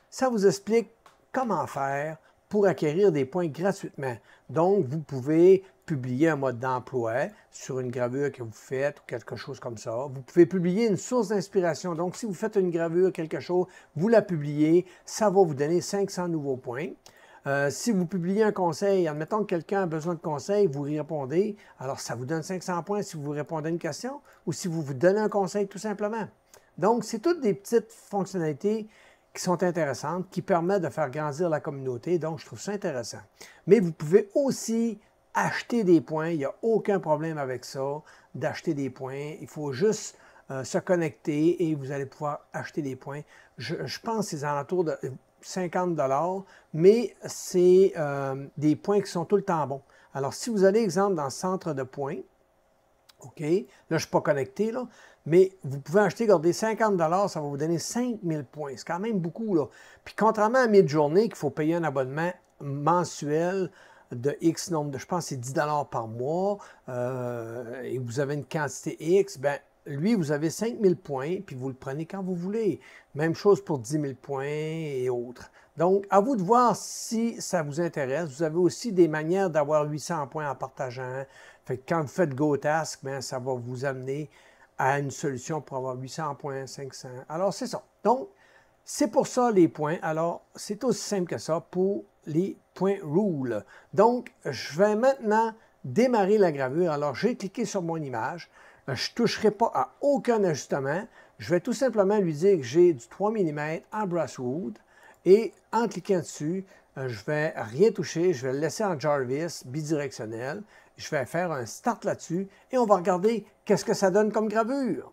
ça vous explique comment faire pour acquérir des points gratuitement. Donc, vous pouvez publier un mode d'emploi sur une gravure que vous faites ou quelque chose comme ça. Vous pouvez publier une source d'inspiration. Donc, si vous faites une gravure, quelque chose, vous la publiez, ça va vous donner 500 nouveaux points. Euh, si vous publiez un conseil, admettons que quelqu'un a besoin de conseil, vous répondez, alors ça vous donne 500 points si vous répondez à une question ou si vous vous donnez un conseil tout simplement. Donc, c'est toutes des petites fonctionnalités qui sont intéressantes, qui permettent de faire grandir la communauté. Donc, je trouve ça intéressant. Mais vous pouvez aussi acheter des points. Il n'y a aucun problème avec ça, d'acheter des points. Il faut juste euh, se connecter et vous allez pouvoir acheter des points. Je, pense que c'est alentours de 50 mais c'est euh, des points qui sont tout le temps bons. Alors, si vous allez, exemple, dans le centre de points, OK, là, je ne suis pas connecté, là, mais vous pouvez acheter, regardez, 50 ça va vous donner 5000 points. C'est quand même beaucoup, là. Puis, contrairement à mid-journée, qu'il faut payer un abonnement mensuel de X nombre de, je pense c'est 10 dollars par mois, euh, et vous avez une quantité X, ben lui, vous avez 5000 points, puis vous le prenez quand vous voulez. Même chose pour 10 000 points et autres. Donc, à vous de voir si ça vous intéresse. Vous avez aussi des manières d'avoir 800 points en partageant. Fait que quand vous faites GoTask, ben, ça va vous amener à une solution pour avoir 800 points, 500. Alors, c'est ça. Donc, c'est pour ça les points. Alors, c'est aussi simple que ça pour les rule. Donc, je vais maintenant démarrer la gravure. Alors, j'ai cliqué sur mon image. Euh, je ne toucherai pas à aucun ajustement. Je vais tout simplement lui dire que j'ai du 3 mm à Brasswood. Et en cliquant dessus, euh, je vais rien toucher. Je vais le laisser en Jarvis bidirectionnel. Je vais faire un start là-dessus et on va regarder qu'est-ce que ça donne comme gravure.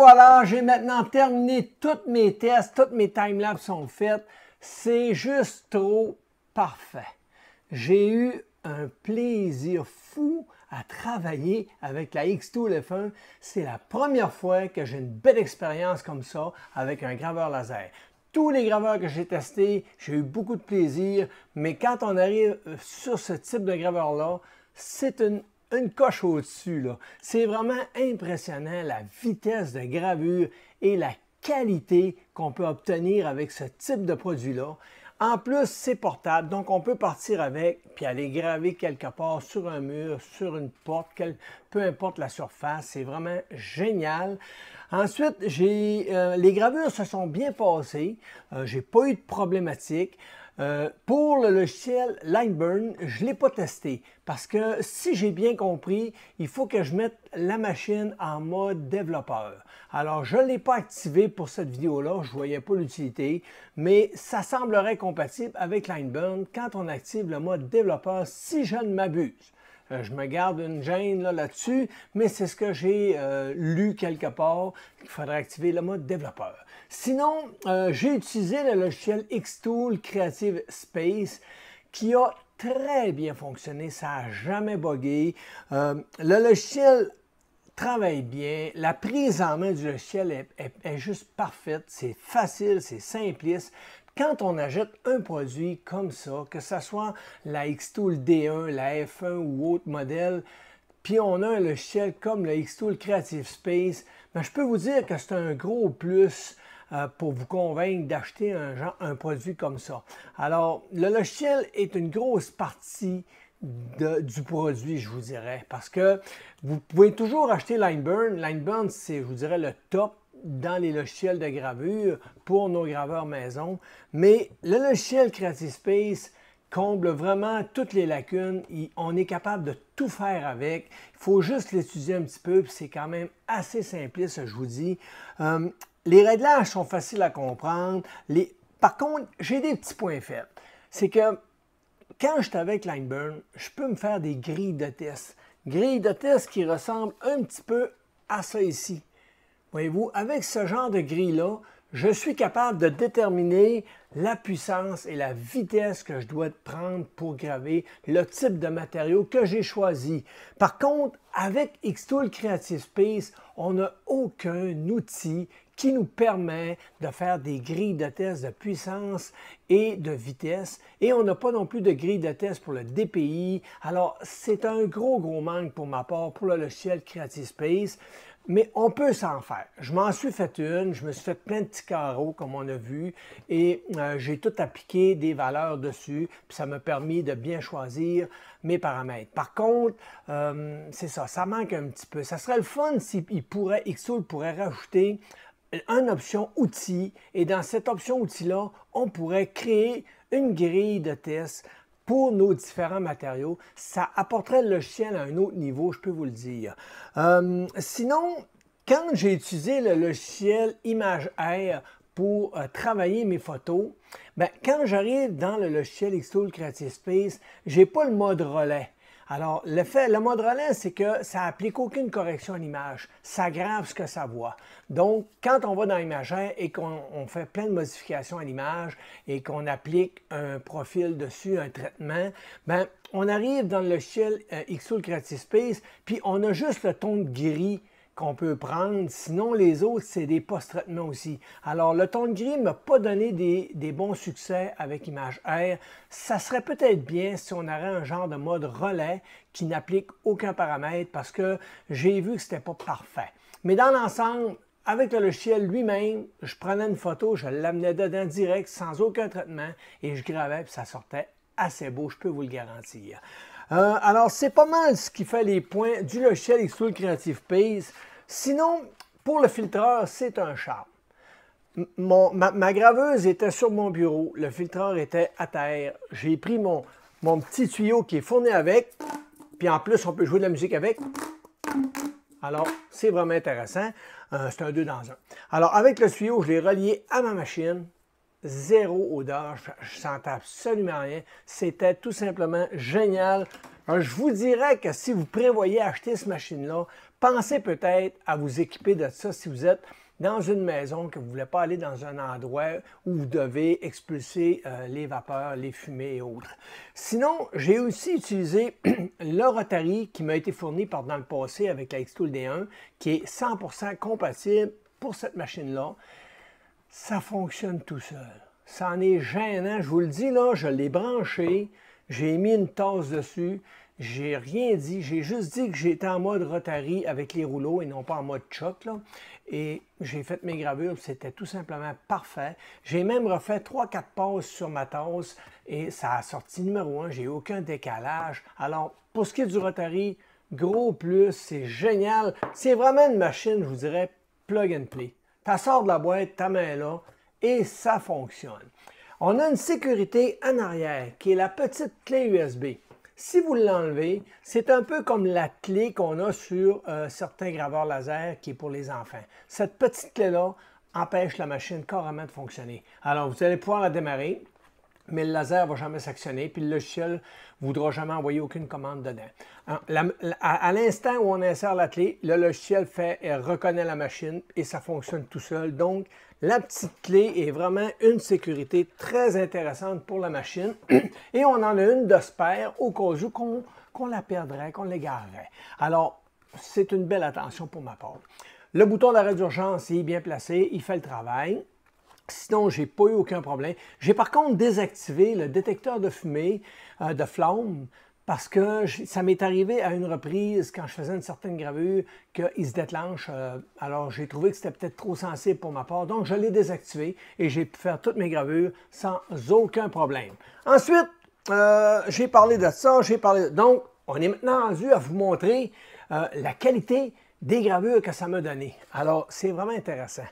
voilà, j'ai maintenant terminé tous mes tests, toutes mes timelapses sont faites. C'est juste trop parfait. J'ai eu un plaisir fou à travailler avec la X2 LF1. C'est la première fois que j'ai une belle expérience comme ça avec un graveur laser. Tous les graveurs que j'ai testés, j'ai eu beaucoup de plaisir, mais quand on arrive sur ce type de graveur-là, c'est une une coche au-dessus. C'est vraiment impressionnant la vitesse de gravure et la qualité qu'on peut obtenir avec ce type de produit-là. En plus, c'est portable, donc on peut partir avec puis aller graver quelque part sur un mur, sur une porte, peu importe la surface. C'est vraiment génial. Ensuite, j'ai euh, les gravures se sont bien passées. Euh, j'ai pas eu de problématique. Euh, pour le logiciel Lineburn, je ne l'ai pas testé parce que si j'ai bien compris, il faut que je mette la machine en mode développeur. Alors, je ne l'ai pas activé pour cette vidéo-là, je ne voyais pas l'utilité, mais ça semblerait compatible avec Lineburn quand on active le mode développeur si je ne m'abuse. Euh, je me garde une gêne là-dessus, mais c'est ce que j'ai euh, lu quelque part, Il faudrait activer le mode développeur. Sinon, euh, j'ai utilisé le logiciel Xtool Creative Space qui a très bien fonctionné, ça n'a jamais bogué. le logiciel travaille bien. La prise en main du logiciel est juste parfaite. C'est facile, c'est simpliste. Quand on achète un produit comme ça, que ce soit la x tool D1, la F1 ou autre modèle, puis on a un logiciel comme le x tool Creative Space, ben, je peux vous dire que c'est un gros plus euh, pour vous convaincre d'acheter un, produit comme ça. Alors, le logiciel est une grosse partie du produit, je vous dirais, parce que vous pouvez toujours acheter Lineburn. Lineburn, c'est, je vous dirais, le top dans les logiciels de gravure pour nos graveurs maison. Mais le logiciel Creative Space comble vraiment toutes les lacunes. on est capable de tout faire avec. Il faut juste l'étudier un petit peu, puis c'est quand même assez simpliste, je vous dis. Euh, les réglages sont faciles à comprendre. Par contre, j'ai des petits points faibles. C'est que quand je suis avec Lineburn, je peux me faire des grilles de test. Grilles de test qui ressemblent un petit peu à ça ici. Voyez-vous, avec ce genre de grille-là, je suis capable de déterminer la puissance et la vitesse que je dois prendre pour graver, le type de matériau que j'ai choisi. Par contre, avec Xtool Creative Space, on n'a aucun outil qui nous permet de faire des grilles de test de puissance et de vitesse. Et on n'a pas non plus de grille de test pour le DPI. Alors, c'est un gros, gros manque pour ma part pour le logiciel Creative Space mais on peut s'en faire. Je m'en suis fait une, je me suis fait plein de petits carreaux, comme on a vu, et euh, j'ai tout appliqué des valeurs dessus, ça m'a permis de bien choisir mes paramètres. Par contre, euh, c'est ça, ça manque un petit peu. Ça serait le fun si pourrait, XOL pourrait rajouter une option outil, et dans cette option outil-là, on pourrait créer une grille de tests pour nos différents matériaux. Ça apporterait le logiciel à un autre niveau, je peux vous le dire. Euh, sinon, quand j'ai utilisé le logiciel Image Air pour euh, travailler mes photos, ben, quand j'arrive dans le logiciel Xtool Creative Space, je n'ai pas le mode relais. Alors, le fait, le mode relais, c'est que ça n'applique aucune correction à l'image. Ça grave ce que ça voit. Donc, quand on va dans Imagin et qu'on fait plein de modifications à l'image et qu'on applique un profil dessus, un traitement, ben, on arrive dans le logiciel euh, Creative Space, puis on a juste le ton de gris qu'on peut prendre. Sinon, les autres, c'est des post-traitements aussi. Alors, le ton de gris ne m'a pas donné des, bons succès avec Image Air. Ça serait peut-être bien si on aurait un genre de mode relais qui n'applique aucun paramètre parce que j'ai vu que ce n'était pas parfait. Mais dans l'ensemble, avec le logiciel lui-même, je prenais une photo, je l'amenais dedans direct sans aucun traitement et je gravais puis ça sortait assez beau, je peux vous le garantir. Euh, alors, c'est pas mal ce qui fait les points du logiciel Xtool Creative Pace. Sinon, pour le filtreur, c'est un charme. ma, graveuse était sur mon bureau, le filtreur était à terre. J'ai pris mon, petit tuyau qui est fourni avec, puis en plus, on peut jouer de la musique avec. Alors, c'est vraiment intéressant. Euh, c'est un 2 dans un. Alors, avec le tuyau, je l'ai relié à ma machine zéro odeur. Je, ne sentais absolument rien. C'était tout simplement génial. Euh, je vous dirais que si vous prévoyez acheter cette machine-là, pensez peut-être à vous équiper de ça si vous êtes dans une maison, que vous ne voulez pas aller dans un endroit où vous devez expulser euh, les vapeurs, les fumées et autres. Sinon, j'ai aussi utilisé le Rotary qui m'a été fourni pendant dans le passé avec la x D1, qui est 100% compatible pour cette machine-là ça fonctionne tout seul. Ça en est gênant, je vous le dis là, je l'ai branché, j'ai mis une tasse dessus, j'ai rien dit, j'ai juste dit que j'étais en mode Rotary avec les rouleaux et non pas en mode choc. Là. Et j'ai fait mes gravures, c'était tout simplement parfait. J'ai même refait 3 quatre passes sur ma tasse et ça a sorti numéro un. j'ai aucun décalage. Alors, pour ce qui est du Rotary, gros plus, c'est génial. C'est vraiment une machine, je vous dirais, plug and play. Tu sort de la boîte, ta main là et ça fonctionne. On a une sécurité en arrière qui est la petite clé USB. Si vous l'enlevez, c'est un peu comme la clé qu'on a sur euh, certains graveurs laser qui est pour les enfants. Cette petite clé-là empêche la machine carrément de fonctionner. Alors, vous allez pouvoir la démarrer mais le laser ne va jamais s'actionner, puis le logiciel ne voudra jamais envoyer aucune commande dedans. à, l'instant où on insère la clé, le logiciel fait euh, reconnaît la machine et ça fonctionne tout seul. Donc, la petite clé est vraiment une sécurité très intéressante pour la machine et on en a une de spare au cas où qu'on la perdrait, qu'on l'égarerait. Alors, c'est une belle attention pour ma part. Le bouton d'arrêt d'urgence est bien placé, il fait le travail. Sinon, je n'ai pas eu aucun problème. J'ai par contre désactivé le détecteur de fumée, euh, de flamme, parce que ça m'est arrivé à une reprise quand je faisais une certaine gravure qu'il se déclenche. Euh, alors, j'ai trouvé que c'était peut-être trop sensible pour ma part, donc je l'ai désactivé et j'ai pu faire toutes mes gravures sans aucun problème. Ensuite, euh, j'ai parlé de ça, j'ai parlé Donc, on est maintenant rendu à vous montrer la qualité des gravures que ça m'a donné. Alors, c'est vraiment intéressant.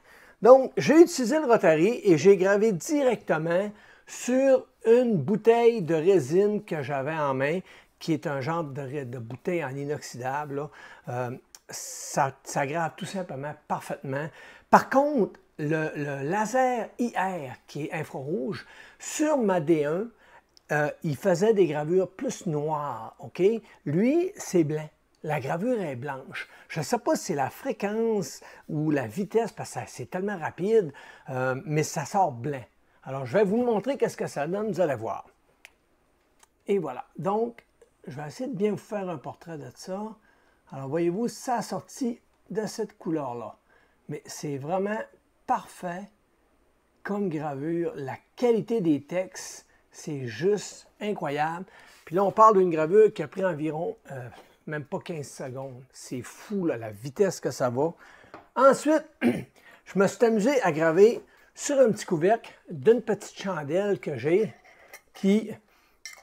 Donc, j'ai utilisé le Rotary et j'ai gravé directement sur une bouteille de résine que j'avais en main, qui est un genre de, bouteille en inoxydable. Euh, ça, ça grave tout simplement parfaitement. Par contre, le, laser IR, qui est infrarouge, sur ma D1, euh, il faisait des gravures plus noires, OK? Lui, c'est blanc la gravure est blanche. Je ne sais pas si c'est la fréquence ou la vitesse, parce que c'est tellement rapide, euh, mais ça sort blanc. Alors, je vais vous montrer qu'est-ce que ça donne, vous allez voir. Et voilà. Donc, je vais essayer de bien vous faire un portrait de ça. Alors, voyez-vous, ça a sorti de cette couleur-là. Mais c'est vraiment parfait comme gravure. La qualité des textes, c'est juste incroyable. Puis là, on parle d'une gravure qui a pris environ... Euh, même pas 15 secondes. C'est fou, la vitesse que ça va. Ensuite, je me suis amusé à graver sur un petit couvercle d'une petite chandelle que j'ai qui,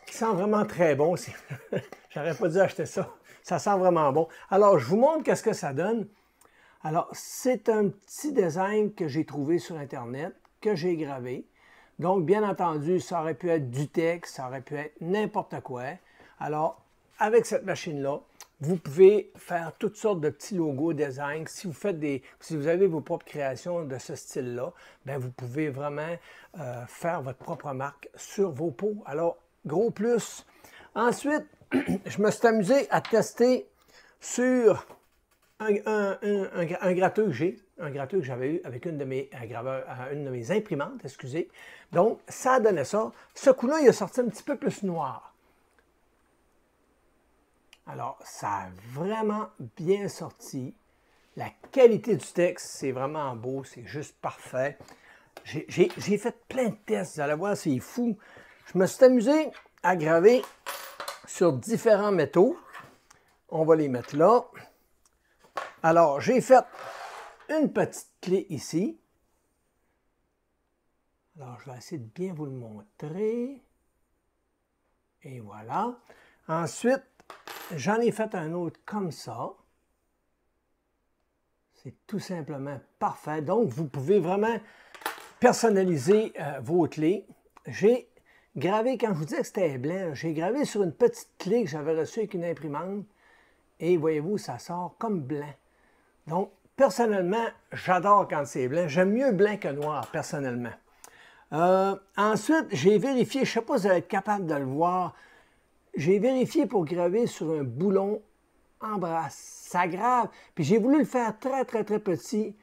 sent vraiment très bon. J'aurais pas dû acheter ça. Ça sent vraiment bon. Alors, je vous montre qu'est-ce que ça donne. Alors, c'est un petit design que j'ai trouvé sur Internet, que j'ai gravé. Donc, bien entendu, ça aurait pu être du texte, ça aurait pu être n'importe quoi. Alors, avec cette machine-là, vous pouvez faire toutes sortes de petits logos designs. Si vous faites si vous avez vos propres créations de ce style-là, ben, vous pouvez vraiment euh, faire votre propre marque sur vos pots. Alors, gros plus. Ensuite, je me suis amusé à tester sur un, un, gratteux que j'ai, un gratteux que j'avais eu avec une de mes euh, une de mes imprimantes, excusez. Donc, ça donnait ça. Ce coup-là, il est sorti un petit peu plus noir. Alors, ça a vraiment bien sorti. La qualité du texte, c'est vraiment beau, c'est juste parfait. J'ai fait plein de tests, vous allez voir, c'est fou. Je me suis amusé à graver sur différents métaux. On va les mettre là. Alors, j'ai fait une petite clé ici. Alors, je vais essayer de bien vous le montrer. Et voilà. Ensuite, J'en ai fait un autre comme ça. C'est tout simplement parfait. Donc, vous pouvez vraiment personnaliser euh, vos clés. J'ai gravé, quand je vous disais que c'était blanc, j'ai gravé sur une petite clé que j'avais reçue avec une imprimante. Et voyez-vous, ça sort comme blanc. Donc, personnellement, j'adore quand c'est blanc. J'aime mieux blanc que noir, personnellement. Euh, ensuite, j'ai vérifié, je ne sais pas si vous allez être capable de le voir, j'ai vérifié pour graver sur un boulon embrasse. Ça grave. Puis j'ai voulu le faire très, très, très petit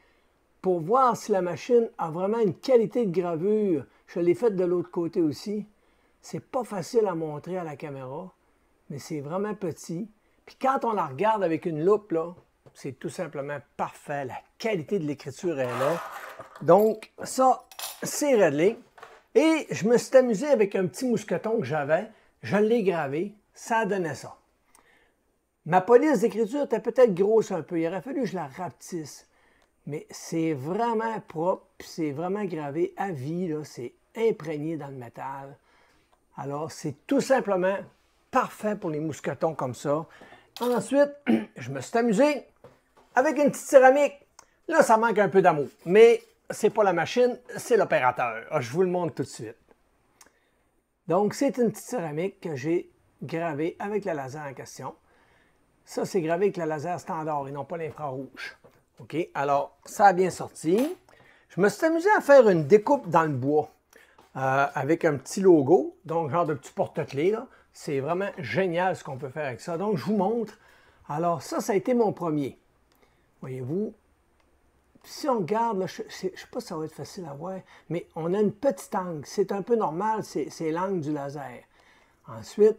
pour voir si la machine a vraiment une qualité de gravure. Je l'ai faite de l'autre côté aussi. C'est pas facile à montrer à la caméra, mais c'est vraiment petit. Puis quand on la regarde avec une loupe, là, c'est tout simplement parfait. La qualité de l'écriture est là. Donc, ça, c'est réglé. Et je me suis amusé avec un petit mousqueton que j'avais. Je l'ai gravé, ça donnait ça. Ma police d'écriture était peut-être grosse un peu, il aurait fallu que je la rapetisse. Mais c'est vraiment propre, c'est vraiment gravé à vie, c'est imprégné dans le métal. Alors, c'est tout simplement parfait pour les mousquetons comme ça. Ensuite, je me suis amusé avec une petite céramique. Là, ça manque un peu d'amour, mais c'est pas la machine, c'est l'opérateur. Ah, je vous le montre tout de suite. Donc, c'est une petite céramique que j'ai gravée avec le laser en question. Ça, c'est gravé avec le laser standard et non pas l'infrarouge. OK, alors, ça a bien sorti. Je me suis amusé à faire une découpe dans le bois euh, avec un petit logo, donc genre de petit porte-clés. C'est vraiment génial ce qu'on peut faire avec ça. Donc, je vous montre. Alors, ça, ça a été mon premier. Voyez-vous, si on regarde, je ne sais pas si ça va être facile à voir, mais on a une petite angle. C'est un peu normal, c'est l'angle du laser. Ensuite,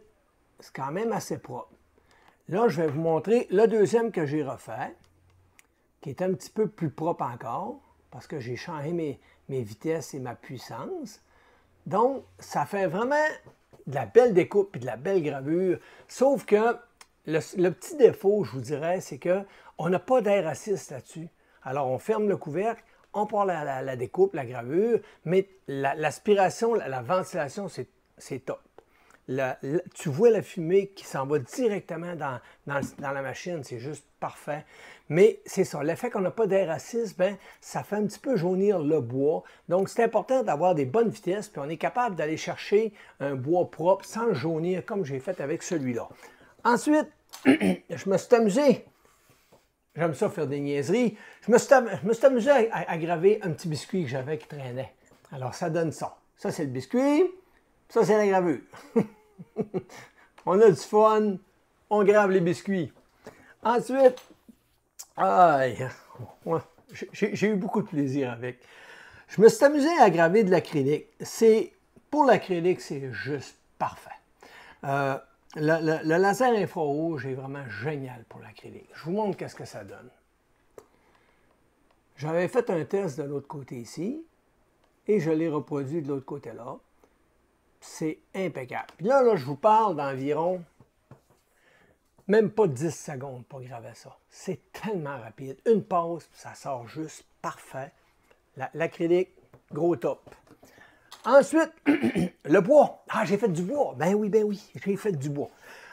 c'est quand même assez propre. Là, je vais vous montrer le deuxième que j'ai refait, qui est un petit peu plus propre encore, parce que j'ai changé mes, vitesses et ma puissance. Donc, ça fait vraiment de la belle découpe et de la belle gravure. Sauf que le, petit défaut, je vous dirais, c'est qu'on n'a pas d'air assist là-dessus. Alors on ferme le couvercle, on prend la, découpe, la gravure, mais l'aspiration, la, ventilation, c'est top. tu vois la fumée qui s'en va directement dans, la machine, c'est juste parfait. Mais c'est ça, l'effet qu'on n'a pas d'air à ben, ça fait un petit peu jaunir le bois. Donc c'est important d'avoir des bonnes vitesses, puis on est capable d'aller chercher un bois propre sans jaunir comme j'ai fait avec celui-là. Ensuite, je me suis amusé J'aime ça faire des niaiseries. Je me suis, amusé à, graver un petit biscuit que j'avais qui traînait. Alors, ça donne ça. Ça, c'est le biscuit. Ça, c'est la gravure. on a du fun. On grave les biscuits. Ensuite, j'ai eu beaucoup de plaisir avec. Je me suis amusé à graver de l'acrylique. C'est, pour l'acrylique, c'est juste parfait. Euh, le, laser infrarouge est vraiment génial pour l'acrylique. Je vous montre qu'est-ce que ça donne. J'avais fait un test de l'autre côté ici et je l'ai reproduit de l'autre côté là. C'est impeccable. là, là, je vous parle d'environ même pas 10 secondes pour graver ça. C'est tellement rapide. Une pause, ça sort juste parfait. L'acrylique, gros top. Ensuite, le bois. Ah, j'ai fait du bois. Ben oui, ben oui, j'ai fait du bois.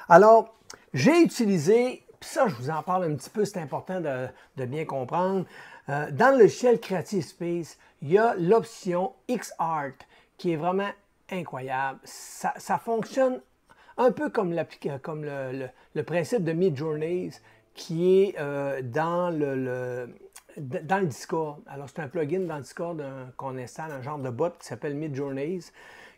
Alors, j'ai utilisé, puis ça, je vous en parle un petit peu, c'est important de, bien comprendre. Euh, dans le shell Creative Space, il y a l'option X-Art qui est vraiment incroyable. Ça, fonctionne un peu comme, euh, comme le, principe de Mid-Journeys qui est euh, dans le dans le Discord. Alors, c'est un plugin dans le Discord qu'on installe, un genre de bot qui s'appelle Midjourneys,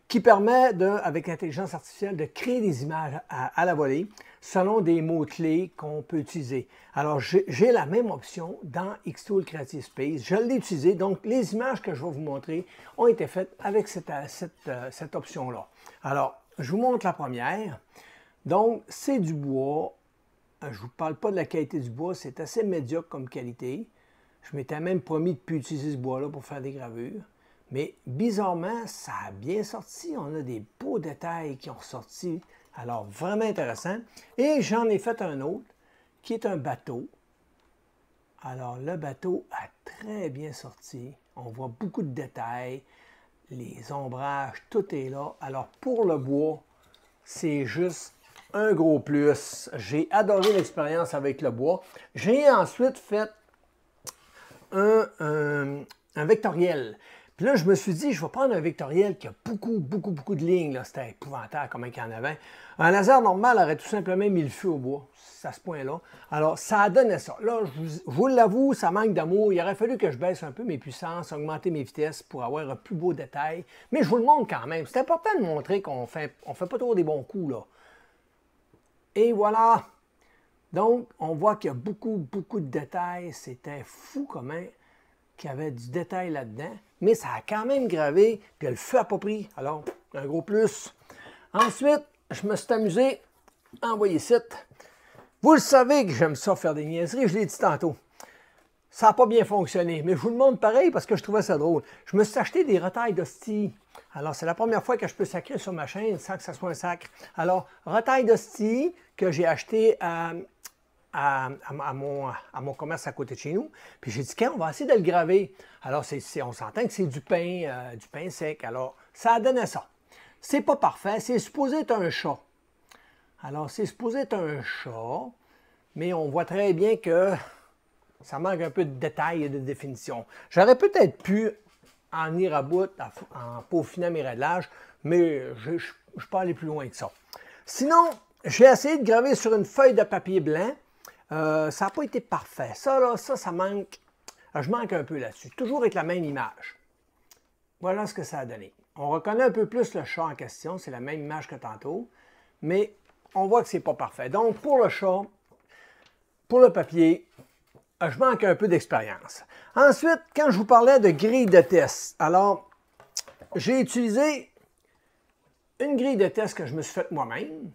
qui permet, de, avec l'intelligence artificielle, de créer des images à, la volée selon des mots-clés qu'on peut utiliser. Alors, j'ai la même option dans Xtool Creative Space. Je l'ai utilisé, donc les images que je vais vous montrer ont été faites avec cette, cette euh, option-là. Alors, je vous montre la première. Donc, c'est du bois. Euh, je ne vous parle pas de la qualité du bois, c'est assez médiocre comme qualité. Je m'étais même promis de ne plus utiliser ce bois-là pour faire des gravures. Mais bizarrement, ça a bien sorti. On a des beaux détails qui ont ressorti. Alors, vraiment intéressant. Et j'en ai fait un autre, qui est un bateau. Alors, le bateau a très bien sorti. On voit beaucoup de détails. Les ombrages, tout est là. Alors, pour le bois, c'est juste un gros plus. J'ai adoré l'expérience avec le bois. J'ai ensuite fait euh, un, vectoriel. Puis là, je me suis dit, je vais prendre un vectoriel qui a beaucoup, beaucoup, beaucoup de lignes. C'était épouvantable comme un y en avait. Un laser normal aurait tout simplement mis le feu au bois, à ce point-là. Alors, ça a donné ça. Là, je vous, l'avoue, ça manque d'amour. Il aurait fallu que je baisse un peu mes puissances, augmenter mes vitesses pour avoir un plus beau détail. Mais je vous le montre quand même. C'est important de montrer qu'on fait, on fait pas toujours des bons coups, là. Et voilà! Donc, on voit qu'il y a beaucoup, beaucoup de détails. C'était fou même, qu'il y avait du détail là-dedans. Mais ça a quand même gravé, puis le feu n'a pas pris. Alors, un gros plus. Ensuite, je me suis amusé. Envoyez site. Vous le savez que j'aime ça faire des niaiseries, je l'ai dit tantôt. Ça n'a pas bien fonctionné, mais je vous le montre pareil parce que je trouvais ça drôle. Je me suis acheté des retailles d'hostie. Alors, c'est la première fois que je peux sacrer sur ma chaîne sans que ça soit un sacre. Alors, retailles d'hostie que j'ai acheté à à, mon, commerce à côté de chez nous. Puis j'ai dit, on va essayer de le graver. Alors, on s'entend que c'est du pain, euh, du pain sec. Alors, ça a donné ça. C'est pas parfait, c'est supposé être un chat. Alors, c'est supposé être un chat, mais on voit très bien que ça manque un peu de détails et de définition. J'aurais peut-être pu en ir à bout en peaufinant mes réglages, mais je ne peux pas aller plus loin que ça. Sinon, j'ai essayé de graver sur une feuille de papier blanc euh, ça n'a pas été parfait. Ça, là, ça, ça manque. Euh, je manque un peu là-dessus. Toujours avec la même image. Voilà ce que ça a donné. On reconnaît un peu plus le chat en question. C'est la même image que tantôt. Mais on voit que c'est pas parfait. Donc, pour le chat, pour le papier, euh, je manque un peu d'expérience. Ensuite, quand je vous parlais de grille de test, alors, j'ai utilisé une grille de test que je me suis faite moi-même.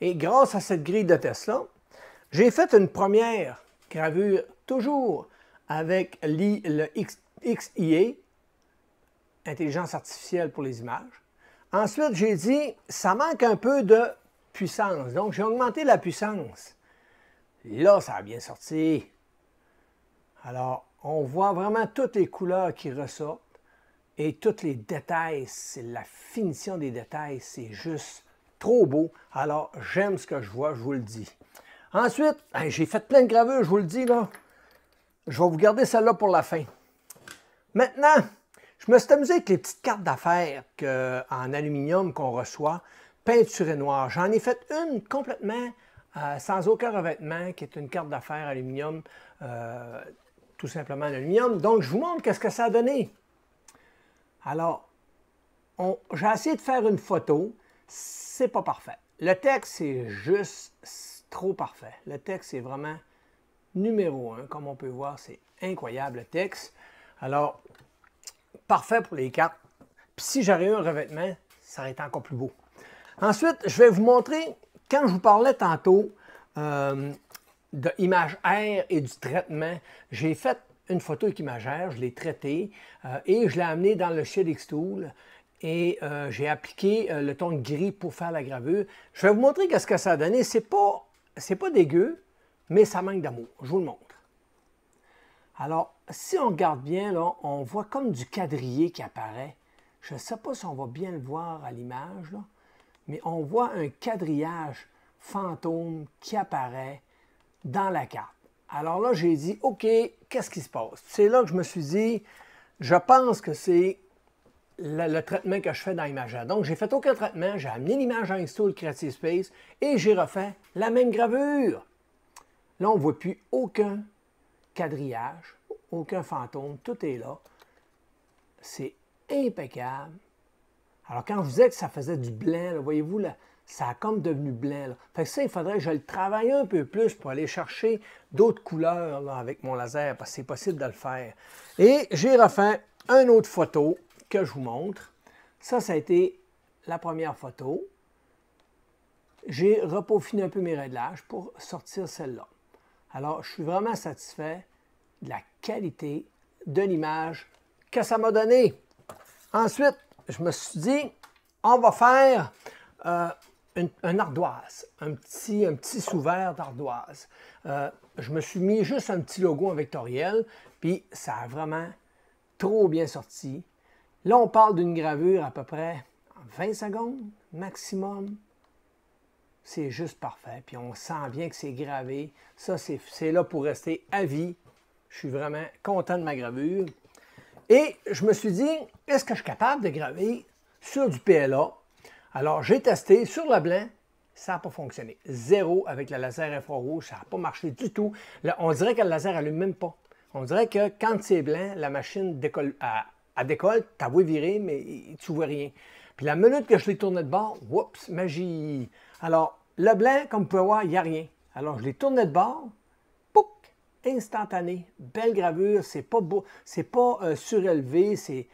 Et grâce à cette grille de test-là, j'ai fait une première gravure toujours avec le XIA, intelligence artificielle pour les images. Ensuite, j'ai dit, ça manque un peu de puissance. Donc, j'ai augmenté la puissance. Là, ça a bien sorti. Alors, on voit vraiment toutes les couleurs qui ressortent et tous les détails. la finition des détails. C'est juste trop beau. Alors, j'aime ce que je vois, je vous le dis. Ensuite, j'ai fait plein de gravures, je vous le dis, là. Je vais vous garder celle-là pour la fin. Maintenant, je me suis amusé avec les petites cartes d'affaires en aluminium qu'on reçoit, peinturées noires. J'en ai fait une complètement euh, sans aucun revêtement, qui est une carte d'affaires aluminium, euh, tout simplement en aluminium. Donc, je vous montre qu'est-ce que ça a donné. Alors, j'ai essayé de faire une photo. C'est pas parfait. Le texte, c'est juste trop parfait. Le texte est vraiment numéro un. Comme on peut voir, c'est incroyable le texte. Alors, parfait pour les cartes. Puis si j'avais eu un revêtement, ça aurait été encore plus beau. Ensuite, je vais vous montrer, quand je vous parlais tantôt euh, de image R et du traitement, j'ai fait une photo avec R, je l'ai traitée euh, et je l'ai amenée dans le chez XTool et euh, j'ai appliqué euh, le ton gris pour faire la gravure. Je vais vous montrer ce que ça a donné. C'est pas c'est pas dégueu, mais ça manque d'amour. Je vous le montre. Alors, si on regarde bien, là, on voit comme du quadrillé qui apparaît. Je ne sais pas si on va bien le voir à l'image, mais on voit un quadrillage fantôme qui apparaît dans la carte. Alors là, j'ai dit, OK, qu'est-ce qui se passe? C'est là que je me suis dit, je pense que c'est le, traitement que je fais dans l'imageur. Donc, j'ai fait aucun traitement, j'ai amené l'image à Install Creative Space et j'ai refait la même gravure. Là, on ne voit plus aucun quadrillage, aucun fantôme, tout est là. C'est impeccable. Alors, quand je vous disais que ça faisait du blanc, voyez-vous, là ça a comme devenu blanc. Fait ça, il faudrait que je le travaille un peu plus pour aller chercher d'autres couleurs avec mon laser, parce que c'est possible de le faire. Et j'ai refait une autre photo que je vous montre. Ça, ça a été la première photo. J'ai repaufiné un peu mes réglages pour sortir celle-là. Alors, je suis vraiment satisfait de la qualité de l'image que ça m'a donné Ensuite, je me suis dit, on va faire euh, une, ardoise, un petit, un petit sous-verre d'ardoise. Euh, je me suis mis juste un petit logo en vectoriel, puis ça a vraiment trop bien sorti. Là, on parle d'une gravure à peu près 20 secondes maximum. C'est juste parfait. Puis on sent bien que c'est gravé. Ça, c'est là pour rester à vie. Je suis vraiment content de ma gravure. Et je me suis dit, est-ce que je suis capable de graver sur du PLA? Alors, j'ai testé sur le blanc. Ça n'a pas fonctionné. Zéro avec le laser infrarouge. Ça n'a pas marché du tout. on dirait que le laser n'allume même pas. On dirait que quand c'est blanc, la machine décolle, à décolle, t'as vu virer, mais tu vois rien. Puis la minute que je l'ai tourné de bord, oups, magie. Alors, le blanc, comme vous pouvez voir, il n'y a rien. Alors, je l'ai tourné de bord, pouc, instantané. Belle gravure, c'est pas beau, c'est pas euh, surélevé, c'est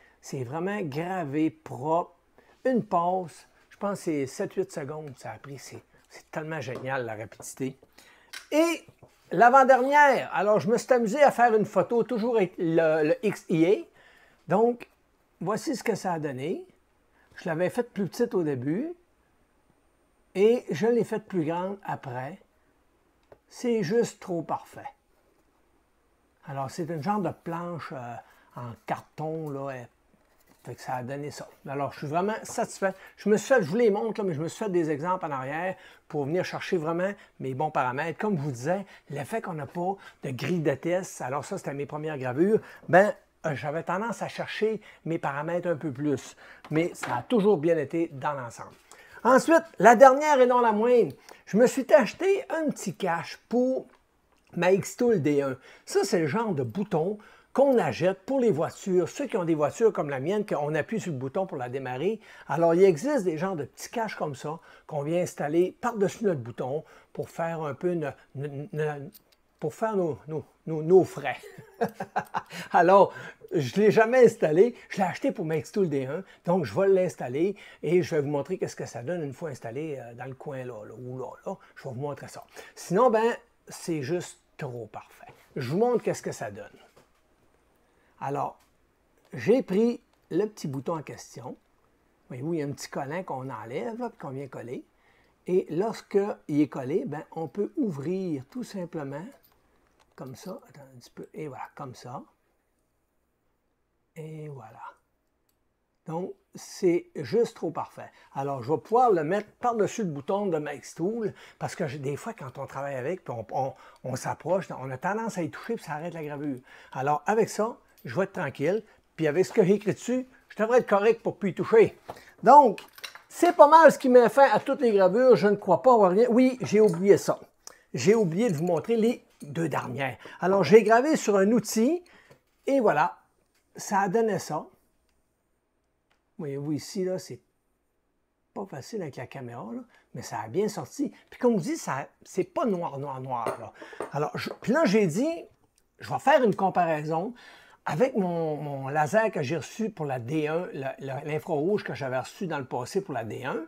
vraiment gravé, propre. Une pause, je pense que c'est 7-8 secondes, ça a pris. C'est tellement génial, la rapidité. Et l'avant-dernière, alors je me suis amusé à faire une photo toujours avec le, le XIA. Donc, voici ce que ça a donné. Je l'avais faite plus petite au début et je l'ai faite plus grande après. C'est juste trop parfait. Alors, c'est un genre de planche euh, en carton, là, que ça a donné ça. Alors, je suis vraiment satisfait. Je me suis je vous les montre, mais je me suis fait des exemples en arrière pour venir chercher vraiment mes bons paramètres. Comme je vous disais, l'effet qu'on n'a pas de grille de test, alors ça, c'était mes premières gravures, ben euh, j'avais tendance à chercher mes paramètres un peu plus, mais ça a toujours bien été dans l'ensemble. Ensuite, la dernière et non la moindre, je me suis acheté un petit cache pour ma X-Tool D1. Ça, c'est le genre de bouton qu'on achète pour les voitures, ceux qui ont des voitures comme la mienne, qu'on appuie sur le bouton pour la démarrer. Alors, il existe des genres de petits caches comme ça qu'on vient installer par-dessus notre bouton pour faire un peu une, pour faire nos, nos, frais. Alors, je ne l'ai jamais installé. Je l'ai acheté pour MaxTool D1. Donc, je vais l'installer et je vais vous montrer qu'est-ce que ça donne une fois installé euh, dans le coin là, là là, Je vais vous montrer ça. Sinon, ben, c'est juste trop parfait. Je vous montre qu'est-ce que ça donne. Alors, j'ai pris le petit bouton en question. Voyez-vous, il y a un petit collant qu'on enlève, qu'on vient coller. Et lorsqu'il est collé, ben, on peut ouvrir tout simplement comme ça. Attends un petit peu. Et voilà, comme ça. Et voilà. Donc, c'est juste trop parfait. Alors, je vais pouvoir le mettre par-dessus le bouton de Max Tool parce que des fois, quand on travaille avec, puis on, s'approche, on a tendance à y toucher, puis ça arrête la gravure. Alors, avec ça, je vais être tranquille. Puis avec ce que j'ai écrit dessus, je devrais être correct pour ne plus y toucher. Donc, c'est pas mal ce qui m'a fait à toutes les gravures. Je ne crois pas avoir rien. Oui, j'ai oublié ça. J'ai oublié de vous montrer les deux dernières. Alors, j'ai gravé sur un outil et voilà, ça a donné ça. Voyez-vous ici, là, c'est pas facile avec la caméra, là, mais ça a bien sorti. Puis comme vous dites, c'est pas noir, noir, noir. Alors, je, puis là, j'ai dit, je vais faire une comparaison avec mon, mon laser que j'ai reçu pour la D1, l'infrarouge que j'avais reçu dans le passé pour la D1,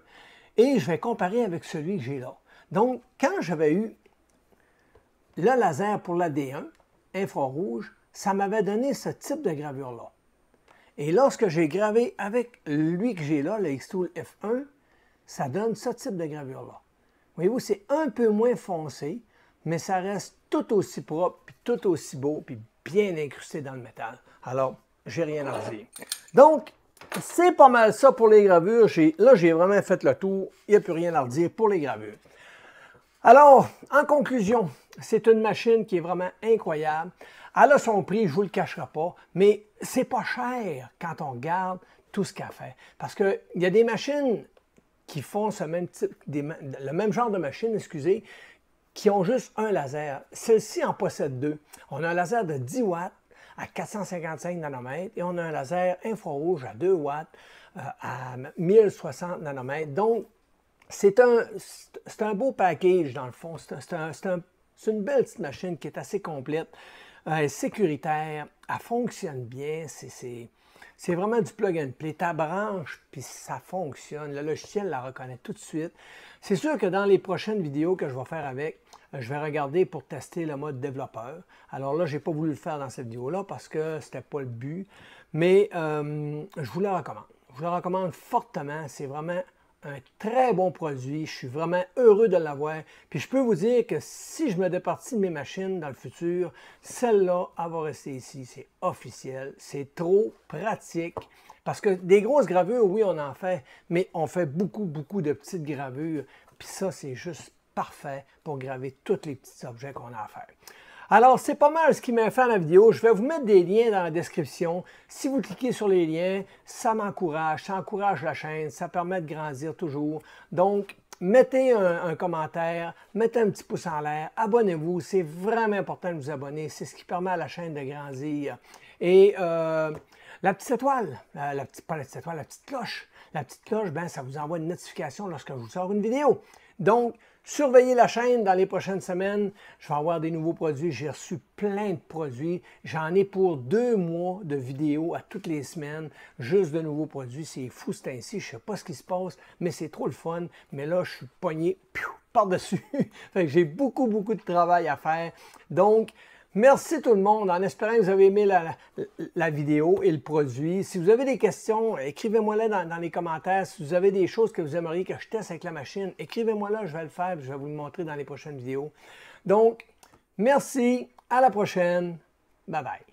et je vais comparer avec celui que j'ai là. Donc, quand j'avais eu le laser pour la D1, infrarouge, ça m'avait donné ce type de gravure-là. Et lorsque j'ai gravé avec lui que j'ai là, le X-Tool F1, ça donne ce type de gravure-là. Voyez-vous, c'est un peu moins foncé, mais ça reste tout aussi propre, puis tout aussi beau, puis bien incrusté dans le métal. Alors, j'ai rien à dire. Donc, c'est pas mal ça pour les gravures. Là, j'ai vraiment fait le tour. Il n'y a plus rien à dire pour les gravures. Alors, en conclusion, c'est une machine qui est vraiment incroyable. Elle a son prix, je ne vous le cacherai pas, mais c'est pas cher quand on regarde tout ce qu'elle fait. Parce qu'il y a des machines qui font ce même type, le même genre de machine, excusez, qui ont juste un laser. Celle-ci en possède deux. On a un laser de 10 watts à 455 nanomètres et on a un laser infrarouge à 2 watts euh, à 1060 nanomètres. Donc, c'est un, un, beau package, dans le fond. C'est un, une belle petite machine qui est assez complète, euh, sécuritaire, elle fonctionne bien, c'est vraiment du plug and play. Ta branche, puis ça fonctionne. Le logiciel la reconnaît tout de suite. C'est sûr que dans les prochaines vidéos que je vais faire avec, euh, je vais regarder pour tester le mode développeur. Alors là, je n'ai pas voulu le faire dans cette vidéo-là parce que ce n'était pas le but. Mais euh, je vous le recommande. Je vous le recommande fortement. C'est vraiment un très bon produit. Je suis vraiment heureux de l'avoir. Puis je peux vous dire que si je me départis de mes machines dans le futur, celle-là, elle va rester ici. C'est officiel. C'est trop pratique. Parce que des grosses gravures, oui, on en fait, mais on fait beaucoup, beaucoup de petites gravures. Puis ça, c'est juste parfait pour graver tous les petits objets qu'on a à faire. Alors, c'est pas mal ce qui m'a fait à la vidéo. Je vais vous mettre des liens dans la description. Si vous cliquez sur les liens, ça m'encourage, ça encourage la chaîne, ça permet de grandir toujours. Donc, mettez un, commentaire, mettez un petit pouce en l'air, abonnez-vous, c'est vraiment important de vous abonner, c'est ce qui permet à la chaîne de grandir. Et euh, la petite étoile, la, petite, pas la petite étoile, la petite cloche, la petite cloche, ben, ça vous envoie une notification lorsque je vous sors une vidéo. Donc, Surveillez la chaîne dans les prochaines semaines. Je vais avoir des nouveaux produits. J'ai reçu plein de produits. J'en ai pour deux mois de vidéos à toutes les semaines. Juste de nouveaux produits. C'est fou, c'est ainsi. Je ne sais pas ce qui se passe, mais c'est trop le fun. Mais là, je suis pogné par-dessus. J'ai beaucoup, beaucoup de travail à faire. Donc, Merci tout le monde. En espérant que vous avez aimé la, vidéo et le produit. Si vous avez des questions, écrivez-moi-les dans, les commentaires. Si vous avez des choses que vous aimeriez que je teste avec la machine, écrivez-moi-là, je vais le faire et je vais vous le montrer dans les prochaines vidéos. Donc, merci. À la prochaine. Bye bye.